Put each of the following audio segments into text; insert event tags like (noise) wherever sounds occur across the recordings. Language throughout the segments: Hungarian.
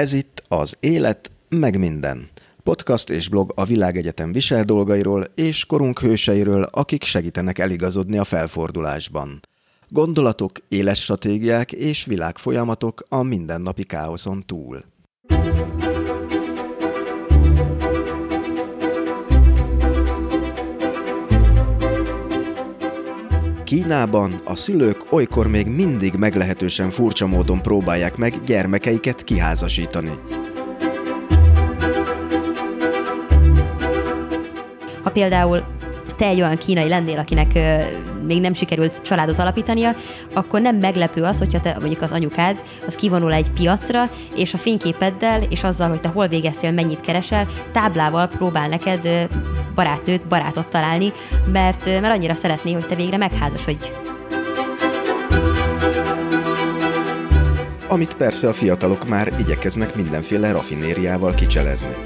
Ez itt az Élet meg minden. Podcast és blog a Világegyetem visel dolgairól és korunk hőseiről, akik segítenek eligazodni a felfordulásban. Gondolatok, életstratégiák és világfolyamatok a mindennapi káoszon túl. Kínában a szülők olykor még mindig meglehetősen furcsa módon próbálják meg gyermekeiket kiházasítani. Ha például te egy olyan kínai lennél, akinek még nem sikerült családot alapítania, akkor nem meglepő az, hogyha te mondjuk az anyukád, az kivonul egy piacra, és a fényképeddel, és azzal, hogy te hol végeztél, mennyit keresel, táblával próbál neked barátnőt, barátot találni, mert, mert annyira szeretné, hogy te végre megházasodj. Amit persze a fiatalok már igyekeznek mindenféle rafinériával kicselezni.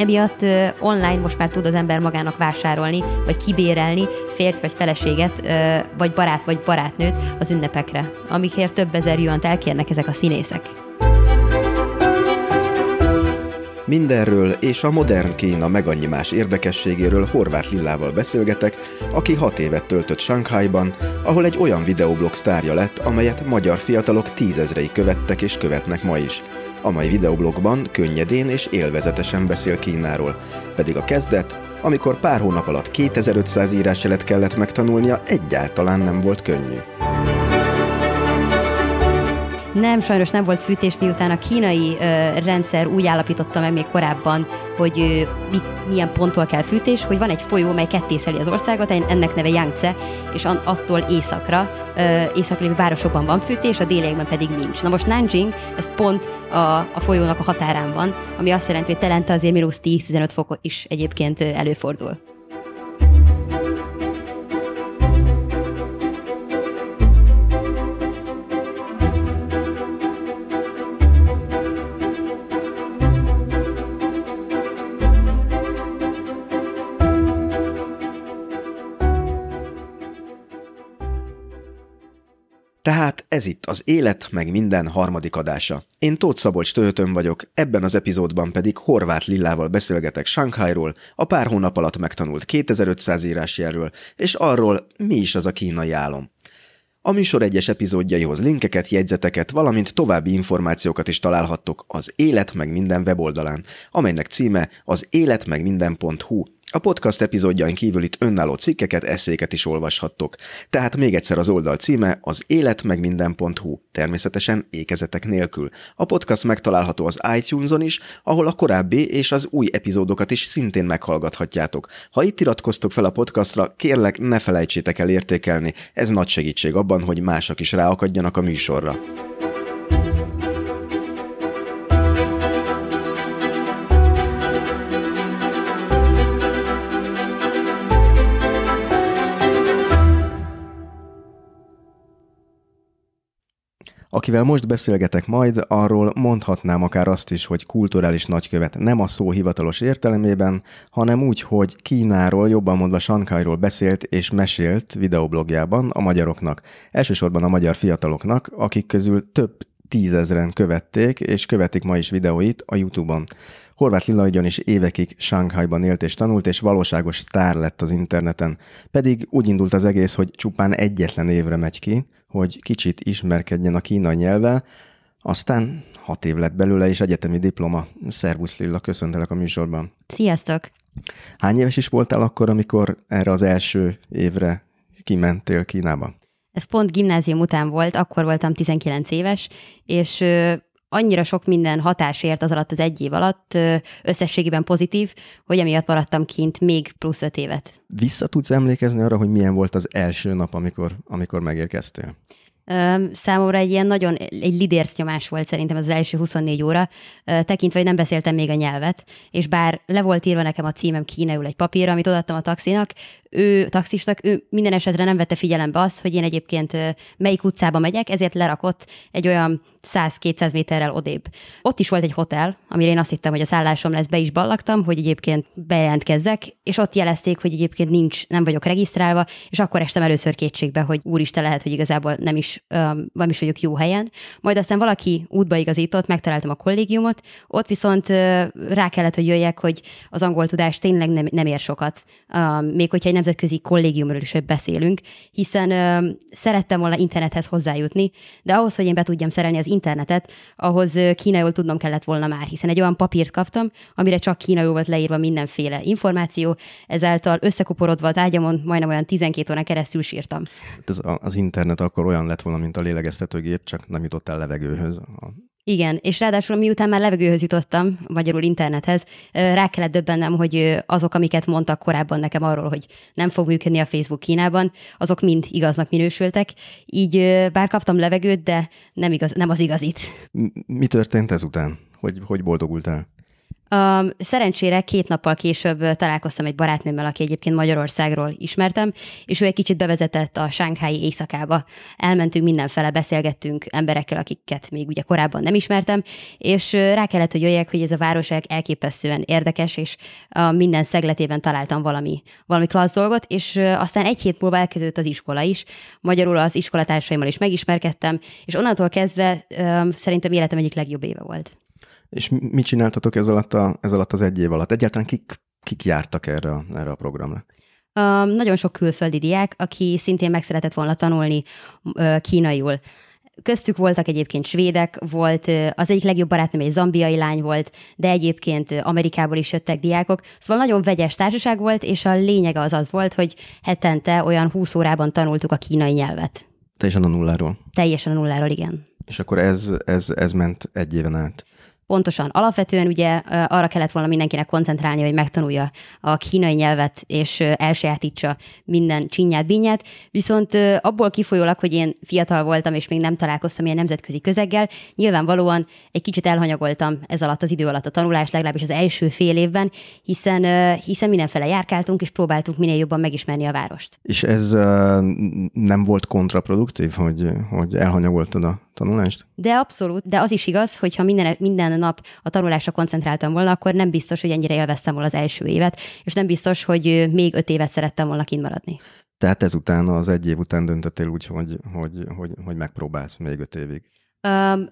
Emiatt online most már tud az ember magának vásárolni, vagy kibérelni férj vagy feleséget, vagy barát vagy barátnőt az ünnepekre, amikért több ezer juant elkérnek ezek a színészek. Mindenről és a modern Kína meg annyi más érdekességéről Horváth Lillával beszélgetek, aki hat évet töltött Shanghaiban, ahol egy olyan videoblog sztárja lett, amelyet magyar fiatalok tízezrei követtek és követnek ma is – a mai videoblogban könnyedén és élvezetesen beszél Kínáról, pedig a kezdet, amikor pár hónap alatt 2500 írásjelet kellett megtanulnia, egyáltalán nem volt könnyű. Nem, sajnos nem volt fűtés, miután a kínai ö, rendszer úgy állapította meg még korábban, hogy ö, mi, milyen ponttól kell fűtés, hogy van egy folyó, mely kettészeli az országot, ennek neve Yangtze, és an, attól északra, ö, északlévő városokban van fűtés, a déliekben pedig nincs. Na most Nanjing, ez pont a, a folyónak a határán van, ami azt jelenti, hogy telente azért mínusz 10-15 fok is egyébként előfordul. Tehát ez itt az élet meg minden harmadik adása. Én Tóth Szabolcs Töhötön vagyok, ebben az epizódban pedig Horváth Lillával beszélgetek Shanghairól, a pár hónap alatt megtanult 2500 írásjelről, és arról, mi is az a kínai álom. A műsor egyes epizódjaihoz linkeket, jegyzeteket, valamint további információkat is találhattok az Élet meg minden weboldalán, amelynek címe az életmegminden.hu a podcast epizódjain kívül itt önálló cikkeket, eszéket is olvashattok. Tehát még egyszer az oldal címe az életmegminden.hu, természetesen ékezetek nélkül. A podcast megtalálható az iTunes-on is, ahol a korábbi és az új epizódokat is szintén meghallgathatjátok. Ha itt iratkoztok fel a podcastra, kérlek ne felejtsétek el értékelni, ez nagy segítség abban, hogy mások is ráakadjanak a műsorra. Akivel most beszélgetek majd, arról mondhatnám akár azt is, hogy kulturális nagykövet nem a szó hivatalos értelemében, hanem úgy, hogy Kínáról, jobban mondva Sankajról beszélt és mesélt videoblogjában a magyaroknak, elsősorban a magyar fiataloknak, akik közül több tízezren követték és követik ma is videóit a YouTube-on. Horváth Lilla ugyanis évekig Sánghajban élt és tanult, és valóságos sztár lett az interneten. Pedig úgy indult az egész, hogy csupán egyetlen évre megy ki, hogy kicsit ismerkedjen a kínai nyelvvel, aztán hat év lett belőle, és egyetemi diploma. Szervusz Lilla, köszöntelek a műsorban. Sziasztok! Hány éves is voltál akkor, amikor erre az első évre kimentél Kínába? Ez pont gimnázium után volt, akkor voltam 19 éves, és annyira sok minden hatásért az alatt az egy év alatt összességében pozitív, hogy emiatt maradtam kint még plusz öt évet. Vissza tudsz emlékezni arra, hogy milyen volt az első nap, amikor, amikor megérkeztél? számomra egy ilyen nagyon, egy nyomás volt szerintem az első 24 óra, tekintve, hogy nem beszéltem még a nyelvet, és bár le volt írva nekem a címem kínaiul egy papírra, amit odaadtam a taxinak, ő, taxistak, ő minden esetre nem vette figyelembe azt, hogy én egyébként melyik utcába megyek, ezért lerakott egy olyan 100-200 méterrel odébb. Ott is volt egy hotel, amire én azt hittem, hogy a szállásom lesz, be is ballaktam, hogy egyébként bejelentkezzek, és ott jelezték, hogy egyébként nincs, nem vagyok regisztrálva, és akkor estem először kétségbe, hogy úristen lehet, hogy igazából nem is is, um, nem is vagyok jó helyen. Majd aztán valaki útba igazított, megtaláltam a kollégiumot, ott viszont uh, rá kellett, hogy jöjjek, hogy az angol tudás tényleg nem, nem ér sokat, um, még hogyha egy nemzetközi kollégiumról is beszélünk, hiszen um, szerettem volna internethez hozzájutni, de ahhoz, hogy én be tudjam szerelni az internetet, ahhoz kínaiul tudnom kellett volna már, hiszen egy olyan papírt kaptam, amire csak kínaiul volt leírva mindenféle információ, ezáltal összekuporodva az ágyamon majdnem olyan 12 órán keresztül sírtam. Az, hát az internet akkor olyan lett lett volna, mint a lélegeztetőgép, csak nem jutott el levegőhöz. Igen, és ráadásul miután már levegőhöz jutottam, magyarul internethez, rá kellett döbbennem, hogy azok, amiket mondtak korábban nekem arról, hogy nem fog működni a Facebook Kínában, azok mind igaznak minősültek. Így bár kaptam levegőt, de nem, igaz, nem az igazit. Mi történt ezután? Hogy, hogy boldogultál? Um, szerencsére két nappal később találkoztam egy barátnőmmel, aki egyébként Magyarországról ismertem, és ő egy kicsit bevezetett a sánkhái éjszakába. Elmentünk mindenfele, beszélgettünk emberekkel, akiket még ugye korábban nem ismertem, és rá kellett, hogy jöjjek, hogy ez a város elképesztően érdekes, és a minden szegletében találtam valami, valami klassz dolgot, és aztán egy hét múlva elkezdődött az iskola is. Magyarul az iskolatársaimmal is megismerkedtem, és onnantól kezdve um, szerintem életem egyik legjobb éve volt. És mit csináltatok ez alatt, a, ez alatt az egy év alatt? Egyáltalán kik, kik jártak erre, a, erre a programra? Um, nagyon sok külföldi diák, aki szintén meg szeretett volna tanulni uh, kínaiul. Köztük voltak egyébként svédek, volt az egyik legjobb barátnőm egy zambiai lány volt, de egyébként Amerikából is jöttek diákok. Szóval nagyon vegyes társaság volt, és a lényege az az volt, hogy hetente olyan 20 órában tanultuk a kínai nyelvet. Teljesen a nulláról? Teljesen a nulláról, igen. És akkor ez, ez, ez ment egy éven át? pontosan alapvetően ugye arra kellett volna mindenkinek koncentrálni, hogy megtanulja a kínai nyelvet, és elsajátítsa minden csinyát, bínyát. Viszont abból kifolyólag, hogy én fiatal voltam, és még nem találkoztam ilyen nemzetközi közeggel, nyilvánvalóan egy kicsit elhanyagoltam ez alatt az idő alatt a tanulást, legalábbis az első fél évben, hiszen, hiszen mindenfele járkáltunk, és próbáltunk minél jobban megismerni a várost. És ez nem volt kontraproduktív, hogy, hogy elhanyagoltad a tanulást? De abszolút, de az is igaz, hogy ha minden, minden nap a tanulásra koncentráltam volna, akkor nem biztos, hogy ennyire élveztem volna az első évet, és nem biztos, hogy még öt évet szerettem volna kint maradni. Tehát ezután, az egy év után döntöttél úgy, hogy, hogy, hogy, hogy megpróbálsz még öt évig.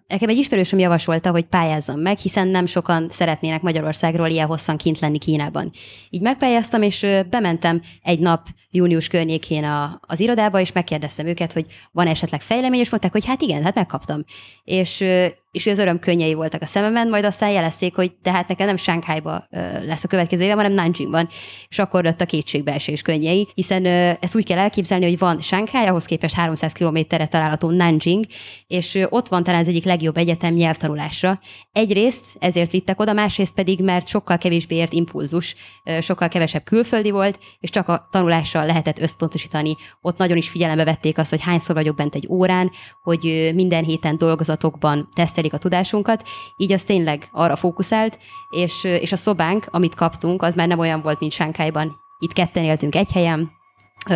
Nekem egy ismerősöm javasolta, hogy pályázzam meg, hiszen nem sokan szeretnének Magyarországról ilyen hosszan kint lenni Kínában. Így megpályáztam, és bementem egy nap június környékén a, az irodába, és megkérdeztem őket, hogy van esetleg fejlemény, és mondták, hogy hát igen, hát megkaptam. És és az öröm könnyei voltak a szememen, majd aztán jelezték, hogy tehát nekem nem Sánkhájba lesz a következő éve, hanem Nanjingban, és akkor lett a kétségbeesés könnyei, hiszen ezt úgy kell elképzelni, hogy van Sánkháj, ahhoz képest 300 kilométerre található Nanjing, és ott van talán az egyik legjobb egyetem nyelvtanulásra. Egyrészt ezért vittek oda, másrészt pedig, mert sokkal kevésbé ért impulzus, sokkal kevesebb külföldi volt, és csak a tanulással lehetett összpontosítani. Ott nagyon is figyelembe vették azt, hogy hányszor vagyok bent egy órán, hogy minden héten dolgozatokban teszt tesztelik a tudásunkat, így az tényleg arra fókuszált, és, és a szobánk, amit kaptunk, az már nem olyan volt, mint Sánkájban. Itt ketten éltünk egy helyen,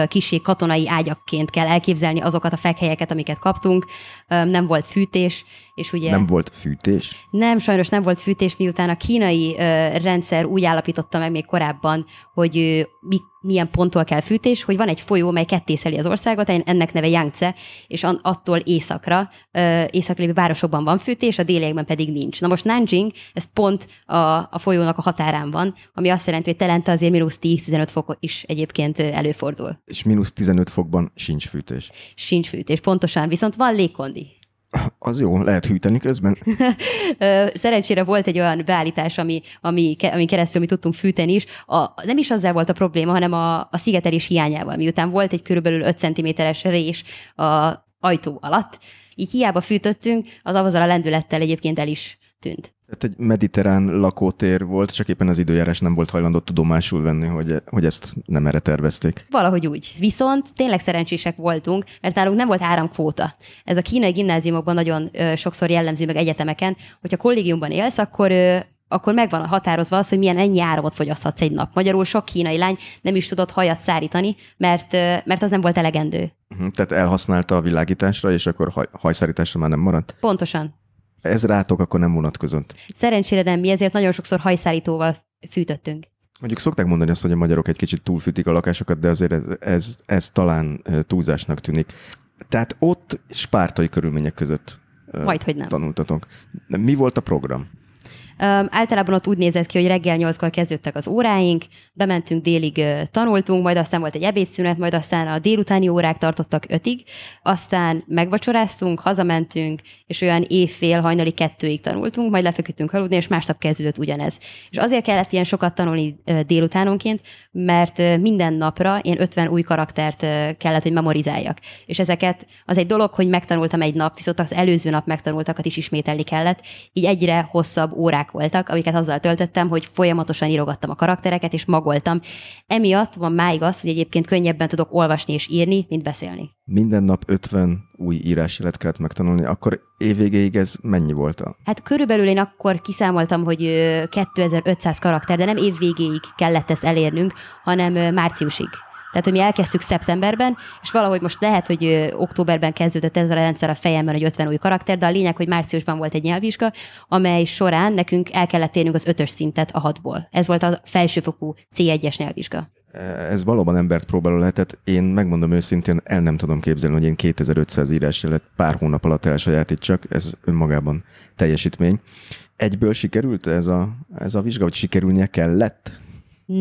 kisé katonai ágyakként kell elképzelni azokat a fekhelyeket, amiket kaptunk. Nem volt fűtés, és ugye nem volt fűtés? Nem, sajnos nem volt fűtés, miután a kínai ö, rendszer úgy állapította meg még korábban, hogy ö, mi, milyen ponttól kell fűtés, hogy van egy folyó, mely kettészeli az országot, ennek neve Yangtze, és an, attól északra, ö, északlévő városokban van fűtés, a déliekben pedig nincs. Na most Nanjing, ez pont a, a folyónak a határán van, ami azt jelenti, hogy telente azért mínusz 10-15 fok is egyébként előfordul. És mínusz 15 fokban sincs fűtés? Sincs fűtés, pontosan, viszont van légkondi az jó, lehet hűteni közben. Szerencsére volt egy olyan beállítás, ami, ami, ami keresztül mi tudtunk fűteni is. A, nem is azzal volt a probléma, hanem a, a szigetelés hiányával. Miután volt egy körülbelül 5 cm-es rés a ajtó alatt, így hiába fűtöttünk, az avazal a lendülettel egyébként el is tűnt. Tehát egy mediterrán lakótér volt, csak éppen az időjárás nem volt hajlandó tudomásul venni, hogy, hogy ezt nem erre tervezték. Valahogy úgy. Viszont tényleg szerencsések voltunk, mert nálunk nem volt áramkvóta. Ez a kínai gimnáziumokban nagyon ö, sokszor jellemző, meg egyetemeken, hogyha kollégiumban élsz, akkor ö, akkor megvan a határozva az, hogy milyen ennyi áramot fogyaszthatsz egy nap. Magyarul sok kínai lány nem is tudott hajat szárítani, mert, mert az nem volt elegendő. Mhm, tehát elhasználta a világításra, és akkor haj, hajszárításra már nem maradt? Pontosan ez rátok akkor nem vonatkozott. Szerencsére nem, mi ezért nagyon sokszor hajszárítóval fűtöttünk. Mondjuk szokták mondani azt, hogy a magyarok egy kicsit túlfűtik a lakásokat, de azért ez, ez, ez talán túlzásnak tűnik. Tehát ott spártai körülmények között Majd, hogy nem. tanultatok. Mi volt a program? Általában ott úgy nézett ki, hogy reggel nyolckor kezdődtek az óráink, bementünk délig tanultunk, majd aztán volt egy ebédszünet, majd aztán a délutáni órák tartottak ötig, aztán megvacsoráztunk, hazamentünk, és olyan évfél hajnali kettőig tanultunk, majd lefeküdtünk aludni, és másnap kezdődött ugyanez. És azért kellett ilyen sokat tanulni délutánonként, mert minden napra én 50 új karaktert kellett, hogy memorizáljak. És ezeket az egy dolog, hogy megtanultam egy nap, viszont az előző nap megtanultakat is ismételni kellett, így egyre hosszabb órák voltak, amiket azzal töltöttem, hogy folyamatosan írogattam a karaktereket, és magoltam. Emiatt van máig az, hogy egyébként könnyebben tudok olvasni és írni, mint beszélni. Minden nap 50 új írásjelet kellett megtanulni, akkor évvégéig ez mennyi volt? A... Hát körülbelül én akkor kiszámoltam, hogy 2500 karakter, de nem évvégéig kellett ezt elérnünk, hanem márciusig. Tehát, hogy mi elkezdtük szeptemberben, és valahogy most lehet, hogy októberben kezdődött ez a rendszer a fejemben, hogy 50 új karakter, de a lényeg, hogy márciusban volt egy nyelvvizsga, amely során nekünk el kellett érnünk az ötös szintet a hatból. Ez volt a felsőfokú C1-es nyelvvizsga. Ez valóban embert próbáló lehetett. Én megmondom őszintén, el nem tudom képzelni, hogy én 2500 írás lett pár hónap alatt elsajátítsak. Ez önmagában teljesítmény. Egyből sikerült ez a, ez a vizsga, vagy sikerülnie kellett?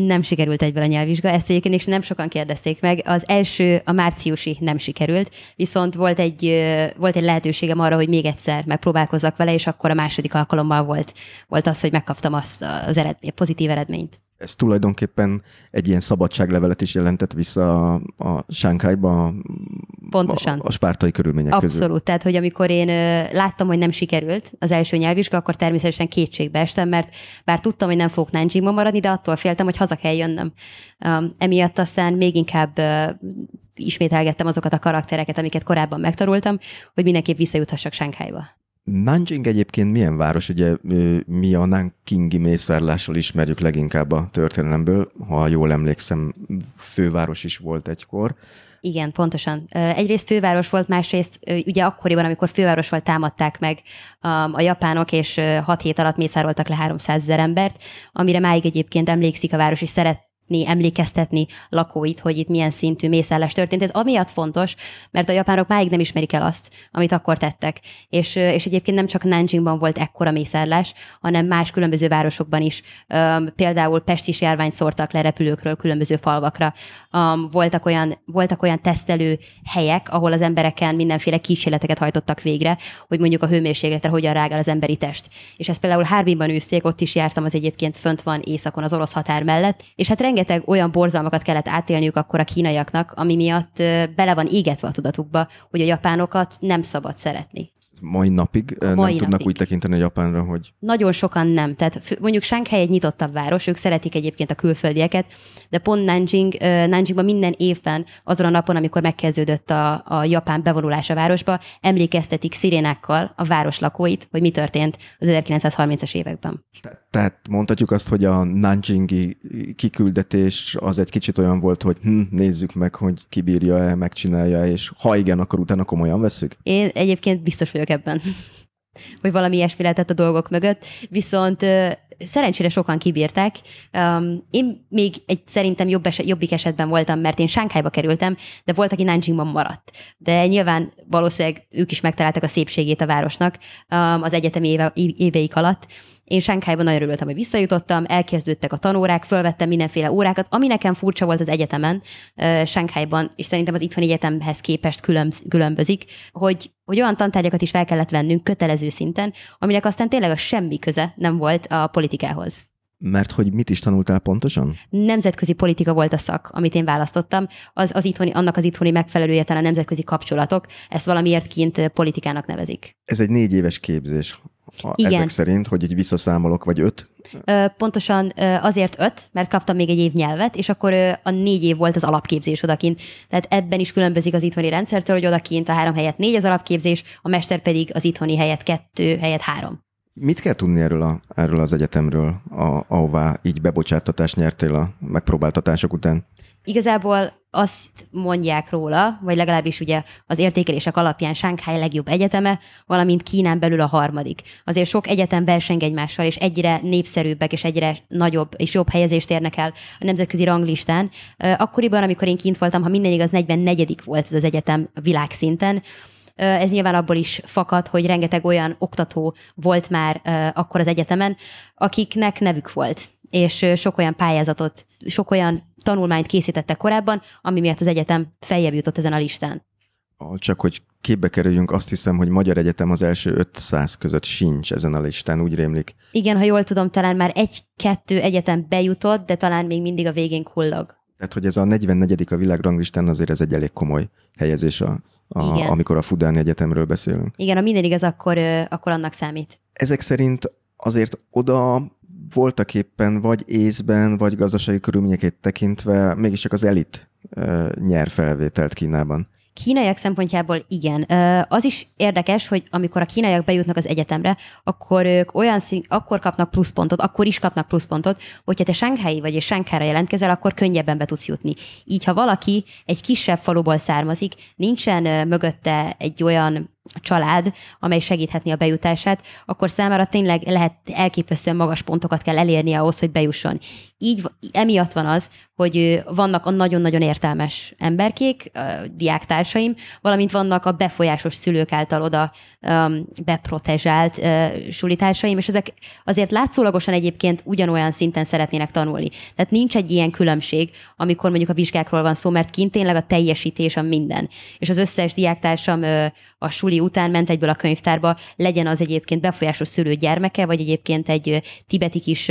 nem sikerült egyből a nyelvvizsga, ezt egyébként is nem sokan kérdezték meg. Az első, a márciusi nem sikerült, viszont volt egy, volt egy lehetőségem arra, hogy még egyszer megpróbálkozzak vele, és akkor a második alkalommal volt, volt az, hogy megkaptam azt az eredmény, pozitív eredményt ez tulajdonképpen egy ilyen szabadságlevelet is jelentett vissza a, a Sánkhájba Pontosan. A, a spártai körülmények Abszolút. közül. Abszolút. Tehát, hogy amikor én láttam, hogy nem sikerült az első nyelvvizsga, akkor természetesen kétségbe estem, mert bár tudtam, hogy nem fogok Nanjingba maradni, de attól féltem, hogy haza kell jönnöm. Um, emiatt aztán még inkább ismételgettem azokat a karaktereket, amiket korábban megtanultam, hogy mindenképp visszajuthassak Sánkhájba. Nanjing egyébként milyen város? Ugye mi a Nankingi mészárlással ismerjük leginkább a történelemből, ha jól emlékszem, főváros is volt egykor. Igen, pontosan. Egyrészt főváros volt, másrészt ugye akkoriban, amikor főváros volt, támadták meg a japánok, és hat hét alatt mészároltak le 300 ezer embert, amire máig egyébként emlékszik a város, és szeret, emlékeztetni, emlékeztetni lakóit, hogy itt milyen szintű mészállás történt. Ez amiatt fontos, mert a japánok máig nem ismerik el azt, amit akkor tettek. És, és egyébként nem csak Nanjingban volt ekkora mészállás, hanem más különböző városokban is. Például Pest is járványt szórtak le repülőkről különböző falvakra. Voltak olyan, voltak olyan tesztelő helyek, ahol az embereken mindenféle kísérleteket hajtottak végre, hogy mondjuk a hőmérsékletre hogyan rágál az emberi test. És ezt például Harbinban űzték, ott is jártam, az egyébként fönt van északon az orosz határ mellett, és hát rengeteg rengeteg olyan borzalmakat kellett átélniük akkor a kínaiaknak, ami miatt bele van égetve a tudatukba, hogy a japánokat nem szabad szeretni mai napig mai nem napig. tudnak úgy tekinteni Japánra, hogy... Nagyon sokan nem. Tehát mondjuk Shanghai egy nyitottabb város, ők szeretik egyébként a külföldieket, de pont Nanjing, Nanjingban minden évben azon a napon, amikor megkezdődött a, a japán bevonulás a városba, emlékeztetik szirénákkal a város lakóit, hogy mi történt az 1930-as években. Te- tehát mondhatjuk azt, hogy a Nanjingi kiküldetés az egy kicsit olyan volt, hogy hm, nézzük meg, hogy kibírja-e, megcsinálja és ha igen, akkor utána komolyan veszük? Én egyébként biztos vagyok ebben, hogy valami ilyesmi lehetett a dolgok mögött, viszont szerencsére sokan kibírták. én még egy szerintem jobb eset, jobbik esetben voltam, mert én Sánkhájba kerültem, de volt, aki Nanjingban maradt. De nyilván valószínűleg ők is megtaláltak a szépségét a városnak az egyetemi éve, éveik alatt. Én Sánkhájban nagyon örültem, hogy visszajutottam, elkezdődtek a tanórák, fölvettem mindenféle órákat, ami nekem furcsa volt az egyetemen, uh, Sánkhájban, és szerintem az itthoni egyetemhez képest külön, különbözik, hogy hogy olyan tantárgyakat is fel kellett vennünk kötelező szinten, aminek aztán tényleg a semmi köze nem volt a politikához. Mert hogy mit is tanultál pontosan? Nemzetközi politika volt a szak, amit én választottam. Az, az itthoni, annak az itthoni megfelelője talán nemzetközi kapcsolatok. Ezt valamiért kint politikának nevezik. Ez egy négy éves képzés ha Igen. ezek szerint, hogy így visszaszámolok, vagy öt? Ö, pontosan ö, azért öt, mert kaptam még egy év nyelvet, és akkor ö, a négy év volt az alapképzés odakint. Tehát ebben is különbözik az itthoni rendszertől, hogy odakint a három helyett négy az alapképzés, a mester pedig az itthoni helyett kettő, helyett három. Mit kell tudni erről, a, erről az egyetemről, a, ahová így bebocsátatást nyertél a megpróbáltatások után? Igazából azt mondják róla, vagy legalábbis ugye az értékelések alapján Sánkháj legjobb egyeteme, valamint Kínán belül a harmadik. Azért sok egyetem verseng egymással, és egyre népszerűbbek, és egyre nagyobb és jobb helyezést érnek el a nemzetközi ranglistán. Akkoriban, amikor én kint voltam, ha minden igaz, 44. volt ez az egyetem világszinten, ez nyilván abból is fakad, hogy rengeteg olyan oktató volt már akkor az egyetemen, akiknek nevük volt és sok olyan pályázatot, sok olyan tanulmányt készítettek korábban, ami miatt az egyetem feljebb jutott ezen a listán. Csak hogy képbe kerüljünk, azt hiszem, hogy Magyar Egyetem az első 500 között sincs ezen a listán, úgy rémlik. Igen, ha jól tudom, talán már egy-kettő egyetem bejutott, de talán még mindig a végén hullag. Tehát, hogy ez a 44. a világranglistán azért ez egy elég komoly helyezés, a, a, amikor a Fudáni Egyetemről beszélünk. Igen, a minden igaz, akkor, akkor annak számít. Ezek szerint azért oda voltak éppen vagy észben, vagy gazdasági körülményeket tekintve mégiscsak az elit nyer felvételt Kínában. Kínaiak szempontjából igen. Az is érdekes, hogy amikor a kínaiak bejutnak az egyetemre, akkor ők olyan szín, akkor kapnak pluszpontot, akkor is kapnak pluszpontot, hogyha te Sánkhelyi vagy és Sánkára jelentkezel, akkor könnyebben be tudsz jutni. Így, ha valaki egy kisebb faluból származik, nincsen mögötte egy olyan család, amely segíthetni a bejutását, akkor számára tényleg lehet elképesztően magas pontokat kell elérnie ahhoz, hogy bejusson. Így emiatt van az, hogy vannak a nagyon-nagyon értelmes emberkék, diáktársaim, valamint vannak a befolyásos szülők által oda um, beprotezsált uh, sulitársaim, és ezek azért látszólagosan egyébként ugyanolyan szinten szeretnének tanulni. Tehát nincs egy ilyen különbség, amikor mondjuk a vizsgákról van szó, mert kint tényleg a teljesítés a minden. És az összes diáktársam uh, a suli buli után ment egyből a könyvtárba, legyen az egyébként befolyásos szülő gyermeke, vagy egyébként egy tibeti kis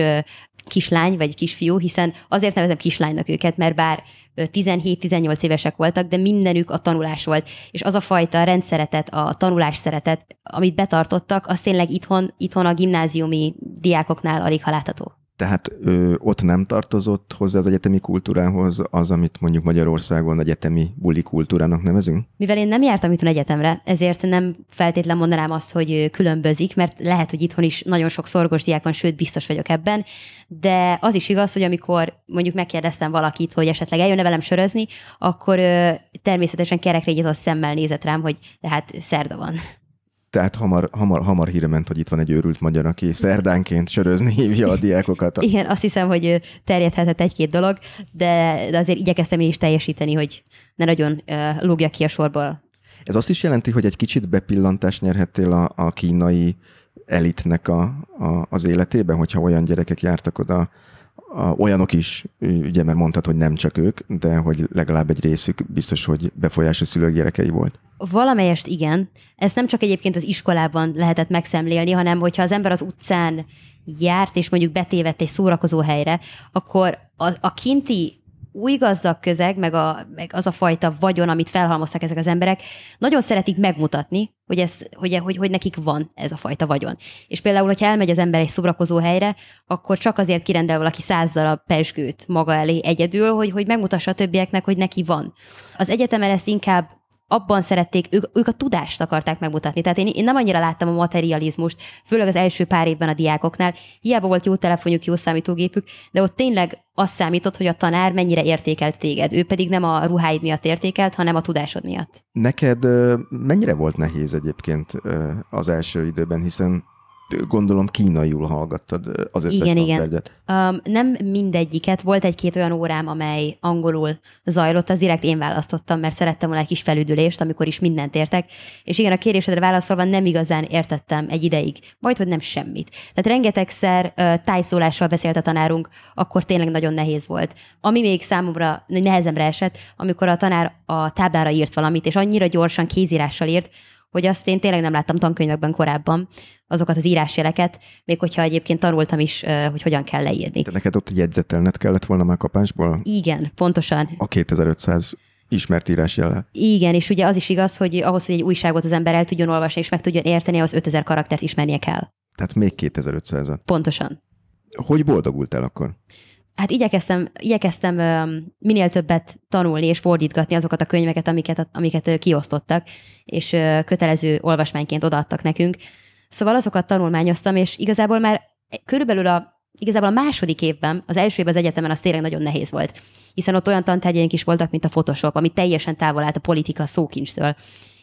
kislány vagy kisfiú, hiszen azért nevezem kislánynak őket, mert bár 17-18 évesek voltak, de mindenük a tanulás volt. És az a fajta rendszeretet, a tanulás szeretet, amit betartottak, az tényleg itthon, itthon a gimnáziumi diákoknál alig halátható tehát ő, ott nem tartozott hozzá az egyetemi kultúrához az, amit mondjuk Magyarországon egyetemi buli kultúrának nevezünk? Mivel én nem jártam itthon egyetemre, ezért nem feltétlen mondanám azt, hogy különbözik, mert lehet, hogy itthon is nagyon sok szorgos diák van, sőt, biztos vagyok ebben, de az is igaz, hogy amikor mondjuk megkérdeztem valakit, hogy esetleg eljönne velem sörözni, akkor ö, természetesen kerekrégyezett szemmel nézett rám, hogy tehát szerda van. Tehát hamar, hamar, hamar híre ment, hogy itt van egy őrült magyar, aki szerdánként sörözni hívja a diákokat. Igen, azt hiszem, hogy terjedhetett egy-két dolog, de, de azért igyekeztem én is teljesíteni, hogy ne nagyon uh, lógja ki a sorból. Ez azt is jelenti, hogy egy kicsit bepillantást nyerhettél a, a kínai elitnek a, a, az életében, hogyha olyan gyerekek jártak oda a, olyanok is, ugye, mert mondtad, hogy nem csak ők, de hogy legalább egy részük biztos, hogy befolyásos szülők gyerekei volt. Valamelyest igen. Ezt nem csak egyébként az iskolában lehetett megszemlélni, hanem hogyha az ember az utcán járt, és mondjuk betévett egy szórakozó helyre, akkor a, a kinti új gazdag közeg, meg, a, meg az a fajta vagyon, amit felhalmoztak ezek az emberek, nagyon szeretik megmutatni, hogy, ez, hogy, hogy, hogy nekik van ez a fajta vagyon. És például, hogyha elmegy az ember egy szobrakozó helyre, akkor csak azért kirendel valaki száz darab pesgőt maga elé egyedül, hogy, hogy megmutassa a többieknek, hogy neki van. Az egyetemen ezt inkább abban szerették, ők, ők a tudást akarták megmutatni. Tehát én, én nem annyira láttam a materializmust, főleg az első pár évben a diákoknál. Hiába volt jó telefonjuk, jó számítógépük, de ott tényleg azt számított, hogy a tanár mennyire értékelt téged. Ő pedig nem a ruháid miatt értékelt, hanem a tudásod miatt. Neked mennyire volt nehéz egyébként az első időben, hiszen gondolom kínaiul hallgattad az összes Igen, igen. Um, nem mindegyiket. Volt egy-két olyan órám, amely angolul zajlott, az direkt én választottam, mert szerettem volna egy kis felüdülést, amikor is mindent értek. És igen, a kérésedre válaszolva nem igazán értettem egy ideig, majd hogy nem semmit. Tehát rengetegszer uh, tájszólással beszélt a tanárunk, akkor tényleg nagyon nehéz volt. Ami még számomra nehezemre esett, amikor a tanár a táblára írt valamit, és annyira gyorsan kézírással írt, hogy azt én tényleg nem láttam tankönyvekben korábban, azokat az írásjeleket, még hogyha egyébként tanultam is, hogy hogyan kell leírni. De neked ott jegyzetelned kellett volna már kapásból? Igen, pontosan. A 2500 ismert írásjele. Igen, és ugye az is igaz, hogy ahhoz, hogy egy újságot az ember el tudjon olvasni és meg tudjon érteni, az 5000 karaktert ismernie kell. Tehát még 2500-at. Pontosan. Hogy boldogultál akkor? hát igyekeztem, igyekeztem minél többet tanulni és fordítgatni azokat a könyveket, amiket, amiket kiosztottak, és kötelező olvasmányként odaadtak nekünk. Szóval azokat tanulmányoztam, és igazából már körülbelül a Igazából a második évben, az első évben az egyetemen az tényleg nagyon nehéz volt, hiszen ott olyan tantárgyaink is voltak, mint a Photoshop, ami teljesen távol állt a politika szókincstől.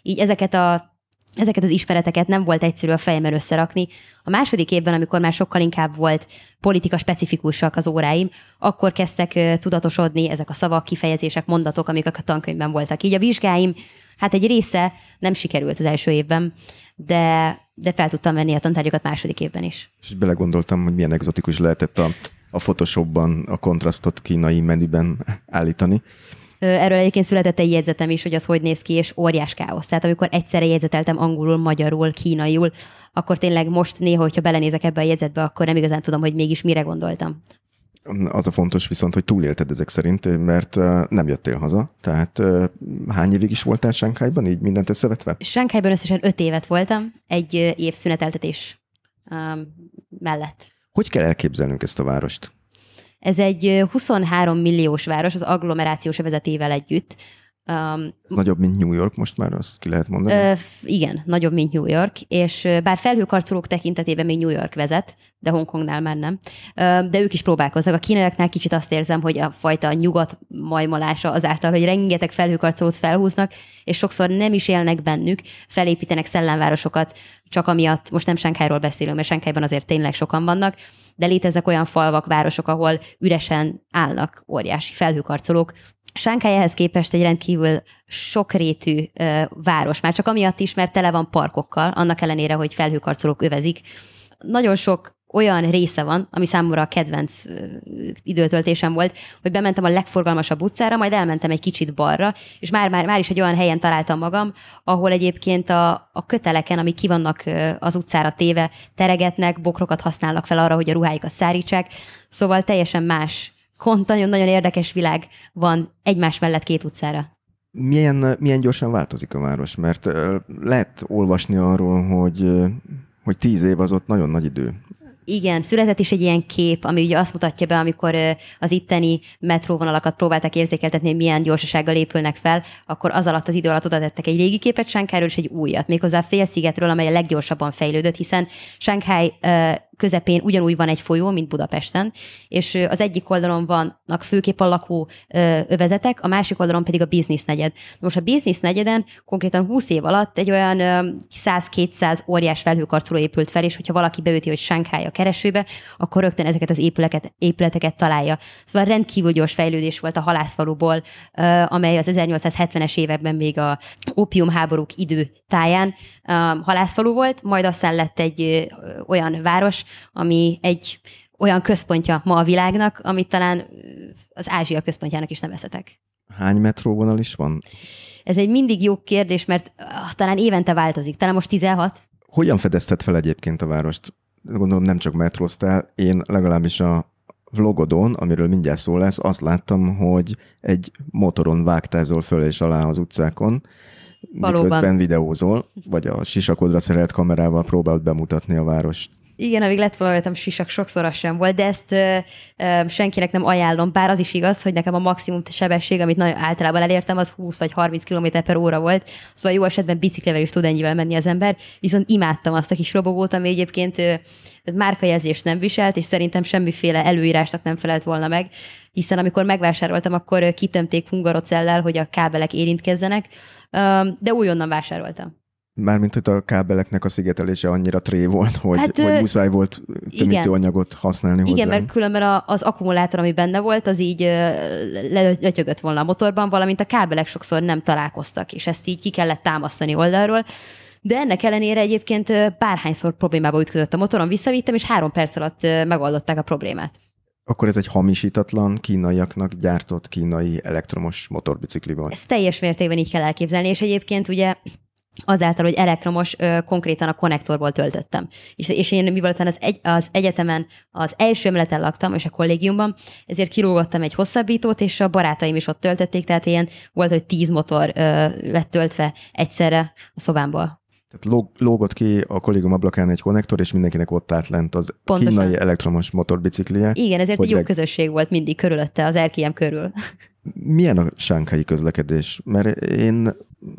Így ezeket a ezeket az ismereteket nem volt egyszerű a fejemben összerakni. A második évben, amikor már sokkal inkább volt politika specifikusak az óráim, akkor kezdtek tudatosodni ezek a szavak, kifejezések, mondatok, amik a tankönyvben voltak. Így a vizsgáim, hát egy része nem sikerült az első évben, de, de fel tudtam venni a tantárgyakat második évben is. És belegondoltam, hogy milyen egzotikus lehetett a, a Photoshopban a kontrasztot kínai menüben állítani. Erről egyébként született egy jegyzetem is, hogy az hogy néz ki, és óriás káosz. Tehát amikor egyszerre jegyzeteltem angolul, magyarul, kínaiul, akkor tényleg most néha, hogyha belenézek ebbe a jegyzetbe, akkor nem igazán tudom, hogy mégis mire gondoltam. Az a fontos viszont, hogy túlélted ezek szerint, mert nem jöttél haza. Tehát hány évig is voltál Sánkhájban, így mindent összevetve? Sánkhájban összesen öt évet voltam, egy év szüneteltetés mellett. Hogy kell elképzelnünk ezt a várost? Ez egy 23 milliós város az agglomerációs vezetével együtt. Um, nagyobb, mint New York, most már azt ki lehet mondani? Ö, igen, nagyobb, mint New York, és bár felhőkarcolók tekintetében még New York vezet, de Hongkongnál már nem, ö, de ők is próbálkoznak. A kínaiaknál kicsit azt érzem, hogy a fajta nyugat majmolása azáltal, hogy rengeteg felhőkarcolót felhúznak, és sokszor nem is élnek bennük, felépítenek szellemvárosokat, csak amiatt, most nem Sánkhájról beszélünk, mert Sánkhájban azért tényleg sokan vannak, de léteznek olyan falvak, városok, ahol üresen állnak óriási felhőkarcolók, Sánkály ehhez képest egy rendkívül sokrétű ö, város, már csak amiatt is, mert tele van parkokkal, annak ellenére, hogy felhőkarcolók övezik. Nagyon sok olyan része van, ami számomra a kedvenc időtöltésem volt, hogy bementem a legforgalmasabb utcára, majd elmentem egy kicsit balra, és már, már, már is egy olyan helyen találtam magam, ahol egyébként a, a köteleken, ami kivannak az utcára téve, teregetnek, bokrokat használnak fel arra, hogy a ruháikat szárítsák, szóval teljesen más kont, nagyon-nagyon érdekes világ van egymás mellett két utcára milyen, milyen gyorsan változik a város? Mert lehet olvasni arról, hogy hogy tíz év az ott nagyon nagy idő. Igen, született is egy ilyen kép, ami ugye azt mutatja be, amikor az itteni metróvonalakat próbálták érzékeltetni, hogy milyen gyorsasággal épülnek fel, akkor az alatt az idő alatt oda tettek egy régi képet Sánkháról és egy újat, méghozzá félszigetről, amely a leggyorsabban fejlődött, hiszen Sánkháj közepén ugyanúgy van egy folyó, mint Budapesten, és az egyik oldalon vannak főképp a lakó övezetek, a másik oldalon pedig a biznisz negyed. Most a biznisz negyeden konkrétan 20 év alatt egy olyan 100-200 óriás felhőkarcoló épült fel, és hogyha valaki beüti, hogy Sánkháj a keresőbe, akkor rögtön ezeket az épületeket, épületeket találja. Szóval rendkívül gyors fejlődés volt a halászfaluból, amely az 1870-es években még a opiumháborúk időtáján halászfalu volt, majd aztán lett egy olyan város, ami egy olyan központja ma a világnak, amit talán az Ázsia központjának is nevezhetek. Hány metróvonal is van? Ez egy mindig jó kérdés, mert ah, talán évente változik. Talán most 16. Hogyan fedezted fel egyébként a várost? Gondolom nem csak metróztál, én legalábbis a vlogodon, amiről mindjárt szó lesz, azt láttam, hogy egy motoron vágtázol föl és alá az utcákon, Valóban. miközben videózol, vagy a sisakodra szerelt kamerával próbált bemutatni a várost. Igen, amíg lett volna rajtam sisak, sokszor az sem volt, de ezt ö, ö, senkinek nem ajánlom, bár az is igaz, hogy nekem a maximum sebesség, amit nagyon általában elértem, az 20 vagy 30 km per óra volt, szóval jó esetben biciklivel is tud ennyivel menni az ember, viszont imádtam azt a kis robogót, ami egyébként ö, márkajelzést nem viselt, és szerintem semmiféle előírásnak nem felelt volna meg, hiszen amikor megvásároltam, akkor kitömték hungarocellel, hogy a kábelek érintkezzenek, de újonnan vásároltam. Mármint, hogy a kábeleknek a szigetelése annyira tré volt, hogy, hát, hogy muszáj volt tömítőanyagot használni igen, hozzá. Igen, mert különben az akkumulátor, ami benne volt, az így letyögött volna a motorban, valamint a kábelek sokszor nem találkoztak, és ezt így ki kellett támasztani oldalról. De ennek ellenére egyébként bárhányszor problémába ütközött a motorom, visszavittem, és három perc alatt megoldották a problémát. Akkor ez egy hamisítatlan, kínaiaknak gyártott kínai elektromos motorbicikli volt. Ezt teljes mértékben így kell elképzelni, és egyébként ugye azáltal, hogy elektromos ö, konkrétan a konnektorból töltöttem. És, és én, mivel az, egy, az egyetemen az első emeleten laktam, és a kollégiumban, ezért kirúgottam egy hosszabbítót, és a barátaim is ott töltötték, tehát ilyen volt, hogy tíz motor ö, lett töltve egyszerre a szobámból. Tehát lógott ki a kollégium ablakán egy konnektor, és mindenkinek ott állt lent az Pontosan. kínai elektromos motorbiciklije. Igen, ezért egy jó leg... közösség volt mindig körülötte, az erkélyem körül. Milyen a sánkai közlekedés? Mert én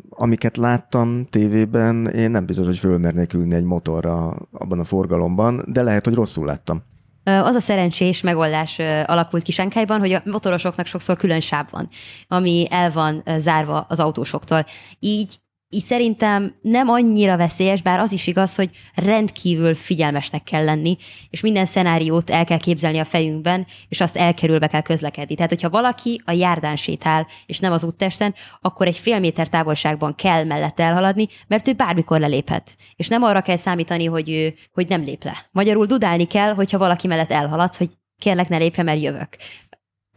amiket láttam tévében, én nem biztos, hogy fölmernék ülni egy motorra abban a forgalomban, de lehet, hogy rosszul láttam. Az a szerencsés megoldás alakult ki Sánkhájban, hogy a motorosoknak sokszor külön sáv van, ami el van zárva az autósoktól. Így így szerintem nem annyira veszélyes, bár az is igaz, hogy rendkívül figyelmesnek kell lenni, és minden szenáriót el kell képzelni a fejünkben, és azt elkerülve kell közlekedni. Tehát, hogyha valaki a járdán sétál, és nem az úttesten, akkor egy fél méter távolságban kell mellette elhaladni, mert ő bármikor leléphet. És nem arra kell számítani, hogy, ő, hogy nem lép le. Magyarul dudálni kell, hogyha valaki mellett elhaladsz, hogy kérlek ne lépre, mert jövök.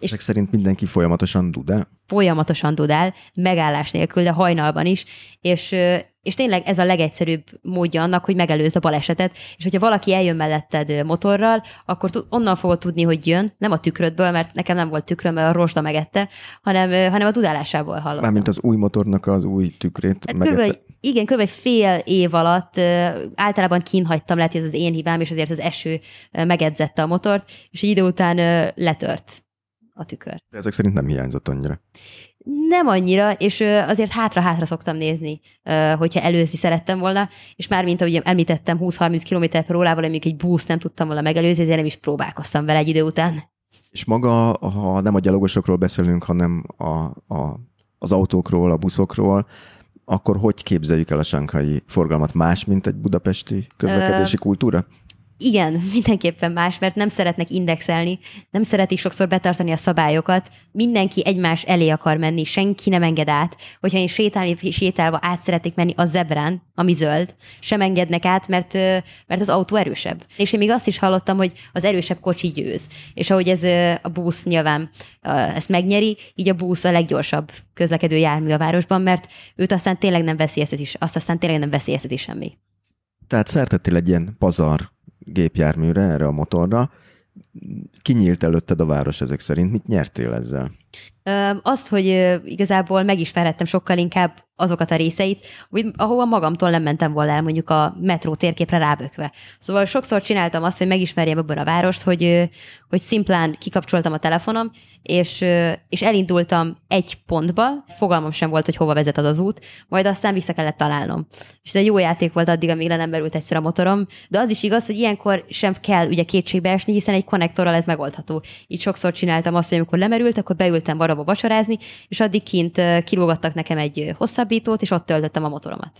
És Ezek szerint mindenki folyamatosan dudál? Folyamatosan dudál, megállás nélkül, de hajnalban is, és, és tényleg ez a legegyszerűbb módja annak, hogy megelőzze a balesetet, és hogyha valaki eljön melletted motorral, akkor onnan fogod tudni, hogy jön, nem a tükrödből, mert nekem nem volt tükröm, mert a rosda megette, hanem, hanem a dudálásából hallottam. Mármint az új motornak az új tükrét hát megette. Körülbelül, igen, kb. fél év alatt általában kínhagytam, lehet, hogy ez az én hibám, és azért az eső megedzette a motort, és egy idő után letört a tükör. De ezek szerint nem hiányzott annyira. Nem annyira, és azért hátra-hátra szoktam nézni, hogyha előzni szerettem volna, és már mint ahogy említettem, 20-30 km per órával, amíg egy busz nem tudtam volna megelőzni, ezért nem is próbálkoztam vele egy idő után. És maga, ha nem a gyalogosokról beszélünk, hanem a, a, az autókról, a buszokról, akkor hogy képzeljük el a sankai forgalmat? Más, mint egy budapesti közlekedési kultúra? Igen, (laughs) mindenképpen más, mert nem szeretnek indexelni, nem szeretik sokszor betartani a szabályokat, mindenki egymás elé akar menni, senki nem enged át. Hogyha én sétálni, sétálva át szeretik menni a zebrán, ami zöld, sem engednek át, mert, mert az autó erősebb. És én még azt is hallottam, hogy az erősebb kocsi győz. És ahogy ez a busz nyilván ezt megnyeri, így a busz a leggyorsabb közlekedő jármű a városban, mert őt aztán tényleg nem veszélyezteti, azt aztán tényleg nem veszélyezteti semmi. Tehát szertettél egy ilyen pazar gépjárműre, erre a motorra, kinyílt előtted a város ezek szerint. Mit nyertél ezzel? Az, hogy igazából megismerhettem sokkal inkább azokat a részeit, ahova magamtól nem mentem volna el mondjuk a metró térképre rábökve. Szóval sokszor csináltam azt, hogy megismerjem ebben a várost, hogy, hogy szimplán kikapcsoltam a telefonom, és, és elindultam egy pontba, fogalmam sem volt, hogy hova vezet az az út, majd aztán vissza kellett találnom. És ez egy jó játék volt addig, amíg le nem merült egyszer a motorom, de az is igaz, hogy ilyenkor sem kell ugye kétségbe esni, hiszen egy konnektorral ez megoldható. Így sokszor csináltam azt, hogy amikor lemerült, akkor beültem barabba vacsorázni, és addig kint kilógattak nekem egy hosszabbítót, és ott töltöttem a motoromat.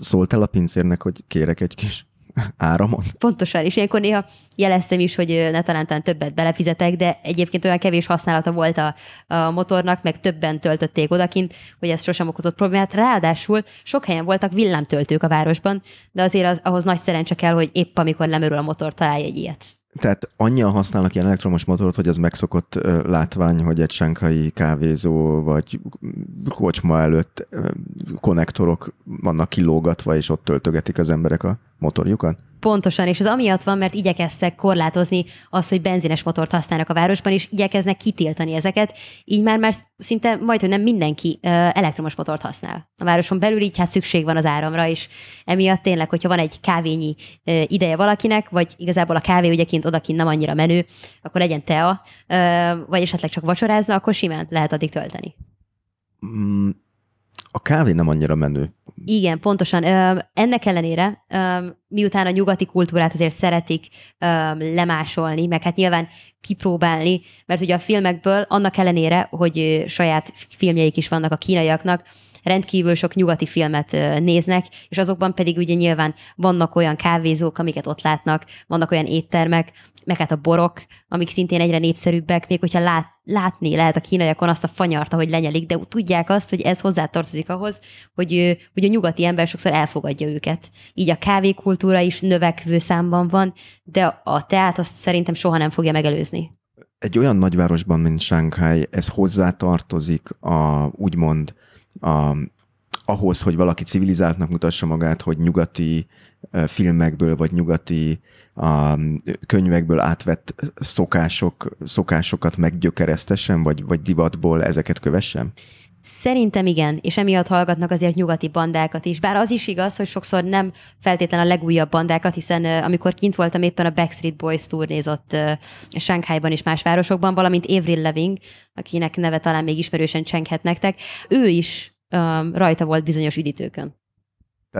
szóltál a pincérnek, hogy kérek egy kis (laughs) áramot. Pontosan, és ilyenkor néha jeleztem is, hogy ne talán többet belefizetek, de egyébként olyan kevés használata volt a, a motornak, meg többen töltötték odakint, hogy ez sosem okozott problémát. Ráadásul sok helyen voltak villámtöltők a városban, de azért az, ahhoz nagy szerencse kell, hogy épp amikor lemerül a motor, találj egy ilyet. Tehát annyian használnak ilyen elektromos motort, hogy az megszokott látvány, hogy egy senkai kávézó vagy kocsma előtt konnektorok vannak kilógatva, és ott töltögetik az emberek a motorjukat? Pontosan, és ez amiatt van, mert igyekeztek korlátozni azt, hogy benzines motort használnak a városban, és igyekeznek kitiltani ezeket, így már, már szinte majd, hogy nem mindenki elektromos motort használ. A városon belül így hát szükség van az áramra, és emiatt tényleg, hogyha van egy kávényi ideje valakinek, vagy igazából a kávé ugyeként odakint nem annyira menő, akkor legyen tea, vagy esetleg csak vacsorázna, akkor simán lehet addig tölteni. Mm, a kávé nem annyira menő. Igen, pontosan. Ö, ennek ellenére, ö, miután a nyugati kultúrát azért szeretik ö, lemásolni, meg hát nyilván kipróbálni, mert ugye a filmekből annak ellenére, hogy saját filmjeik is vannak a kínaiaknak, rendkívül sok nyugati filmet néznek, és azokban pedig ugye nyilván vannak olyan kávézók, amiket ott látnak, vannak olyan éttermek, meg hát a borok, amik szintén egyre népszerűbbek, még hogyha lát, látni lehet a kínaiakon azt a fanyart, ahogy lenyelik, de tudják azt, hogy ez hozzátartozik ahhoz, hogy, hogy a nyugati ember sokszor elfogadja őket. Így a kávékultúra is növekvő számban van, de a teát azt szerintem soha nem fogja megelőzni. Egy olyan nagyvárosban, mint Shanghai, ez hozzátartozik a úgymond a, ahhoz, hogy valaki civilizáltnak mutassa magát, hogy nyugati filmekből vagy nyugati a, könyvekből átvett szokások, szokásokat meggyökeresztesen, vagy, vagy divatból ezeket kövessem? Szerintem igen, és emiatt hallgatnak azért nyugati bandákat is. Bár az is igaz, hogy sokszor nem feltétlen a legújabb bandákat, hiszen amikor kint voltam éppen a Backstreet Boys turnézott uh, Shanghaiban és más városokban, valamint Avril Leving, akinek neve talán még ismerősen csenghet nektek, ő is rajta volt bizonyos üdítőkön.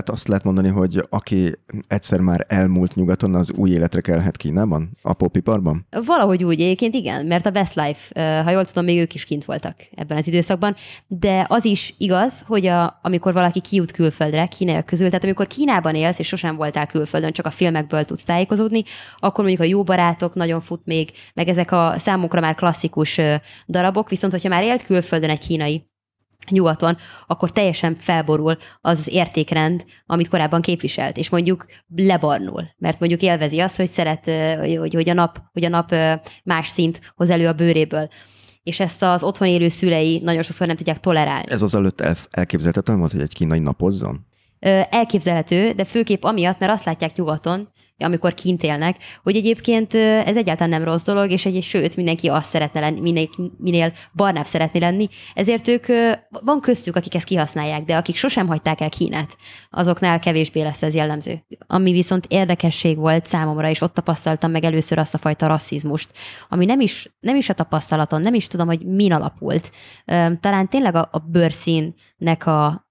Tehát azt lehet mondani, hogy aki egyszer már elmúlt nyugaton, az új életre kelhet Kínában? A popiparban? Valahogy úgy egyébként igen, mert a Westlife, ha jól tudom, még ők is kint voltak ebben az időszakban, de az is igaz, hogy a, amikor valaki kijut külföldre, kínaiak közül, tehát amikor Kínában élsz, és sosem voltál külföldön, csak a filmekből tudsz tájékozódni, akkor mondjuk a jó barátok nagyon fut még, meg ezek a számukra már klasszikus darabok, viszont hogyha már élt külföldön egy kínai, nyugaton, akkor teljesen felborul az az értékrend, amit korábban képviselt, és mondjuk lebarnul, mert mondjuk élvezi azt, hogy szeret, hogy, hogy, a, nap, hogy a nap más szint hoz elő a bőréből és ezt az otthon élő szülei nagyon sokszor nem tudják tolerálni. Ez az előtt elképzelhetetlen volt, hogy egy kínai napozzon? Elképzelhető, de főképp amiatt, mert azt látják nyugaton, amikor kint élnek, hogy egyébként ez egyáltalán nem rossz dolog, és egy, sőt, mindenki azt szeretne lenni, minél, minél barnább szeretné lenni, ezért ők, van köztük, akik ezt kihasználják, de akik sosem hagyták el Kínát, azoknál kevésbé lesz ez jellemző. Ami viszont érdekesség volt számomra, és ott tapasztaltam meg először azt a fajta rasszizmust, ami nem is, nem is a tapasztalaton, nem is tudom, hogy min alapult. Talán tényleg a, a bőrszínnek a,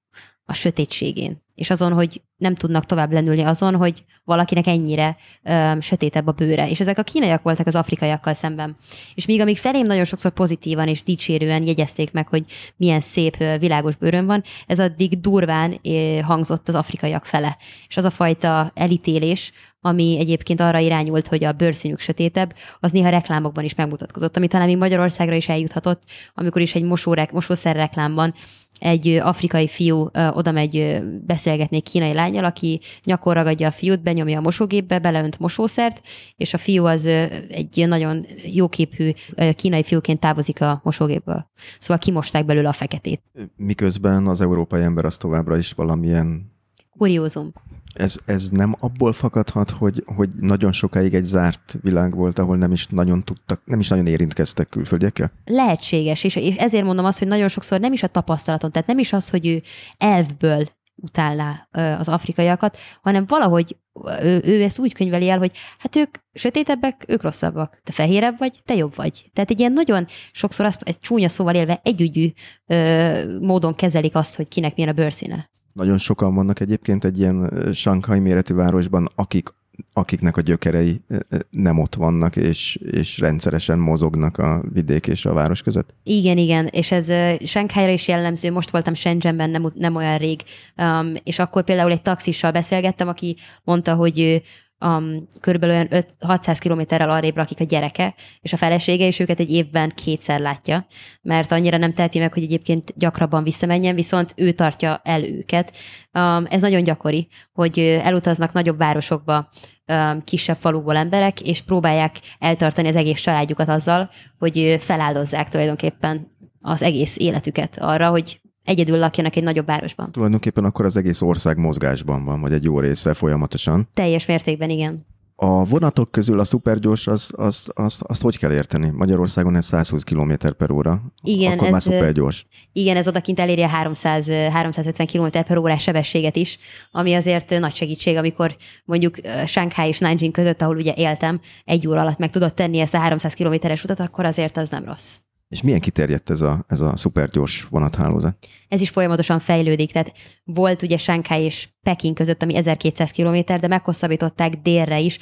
a sötétségén, és azon, hogy nem tudnak tovább lenülni azon, hogy valakinek ennyire öm, sötétebb a bőre. És ezek a kínaiak voltak az afrikaiakkal szemben. És míg amíg felém nagyon sokszor pozitívan és dicsérően jegyezték meg, hogy milyen szép, világos bőröm van, ez addig durván hangzott az afrikaiak fele. És az a fajta elítélés, ami egyébként arra irányult, hogy a bőrszínük sötétebb, az néha reklámokban is megmutatkozott, ami talán még Magyarországra is eljuthatott, amikor is egy mosórek, mosószer reklámban egy afrikai fiú oda megy beszélgetni egy kínai lányjal, aki nyakor ragadja a fiút, benyomja a mosógépbe, beleönt mosószert, és a fiú az egy nagyon jóképű kínai fiúként távozik a mosógépből. Szóval kimosták belőle a feketét. Miközben az európai ember az továbbra is valamilyen kuriózum ez, ez nem abból fakadhat, hogy, hogy nagyon sokáig egy zárt világ volt, ahol nem is nagyon tudtak, nem is nagyon érintkeztek külföldiekkel? Lehetséges, és, és ezért mondom azt, hogy nagyon sokszor nem is a tapasztalaton, tehát nem is az, hogy ő elvből utálná az afrikaiakat, hanem valahogy ő, ő ezt úgy könyveli el, hogy hát ők sötétebbek, ők rosszabbak. Te fehérebb vagy, te jobb vagy. Tehát egy ilyen nagyon sokszor azt, egy csúnya szóval élve együgyű ö, módon kezelik azt, hogy kinek milyen a bőrszíne. Nagyon sokan vannak egyébként egy ilyen Shanghai méretű városban, akik, akiknek a gyökerei nem ott vannak, és, és rendszeresen mozognak a vidék és a város között? Igen, igen, és ez Sánkhájra is jellemző. Most voltam Shenzhenben nem, nem olyan rég, um, és akkor például egy taxissal beszélgettem, aki mondta, hogy ő um, körülbelül olyan 5, 600 kilométerrel arrébb lakik a gyereke, és a felesége, is őket egy évben kétszer látja, mert annyira nem teheti meg, hogy egyébként gyakrabban visszamenjen, viszont ő tartja el őket. Um, ez nagyon gyakori, hogy elutaznak nagyobb városokba, um, kisebb falukból emberek, és próbálják eltartani az egész családjukat azzal, hogy feláldozzák tulajdonképpen az egész életüket arra, hogy egyedül lakjanak egy nagyobb városban. Tulajdonképpen akkor az egész ország mozgásban van, vagy egy jó része folyamatosan. Teljes mértékben igen. A vonatok közül a szupergyors, az, az, az, az hogy kell érteni? Magyarországon ez 120 km per óra, igen, akkor ez, már szupergyors. Igen, ez odakint eléri a 300, 350 km per órás sebességet is, ami azért nagy segítség, amikor mondjuk Shanghai és Nanjing között, ahol ugye éltem, egy óra alatt meg tudott tenni ezt a 300 km-es utat, akkor azért az nem rossz. És milyen kiterjedt ez a, ez a szupergyors vonathálózat? Ez is folyamatosan fejlődik, tehát volt ugye Sánkály és Peking között, ami 1200 km, de meghosszabbították délre is,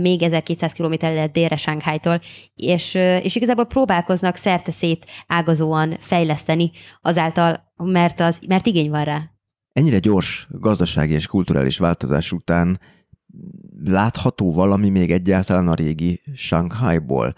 még 1200 km lett délre Sánkhájtól, és, és igazából próbálkoznak szerte szét ágazóan fejleszteni azáltal, mert, az, mert igény van rá. Ennyire gyors gazdasági és kulturális változás után látható valami még egyáltalán a régi Sánkhájból?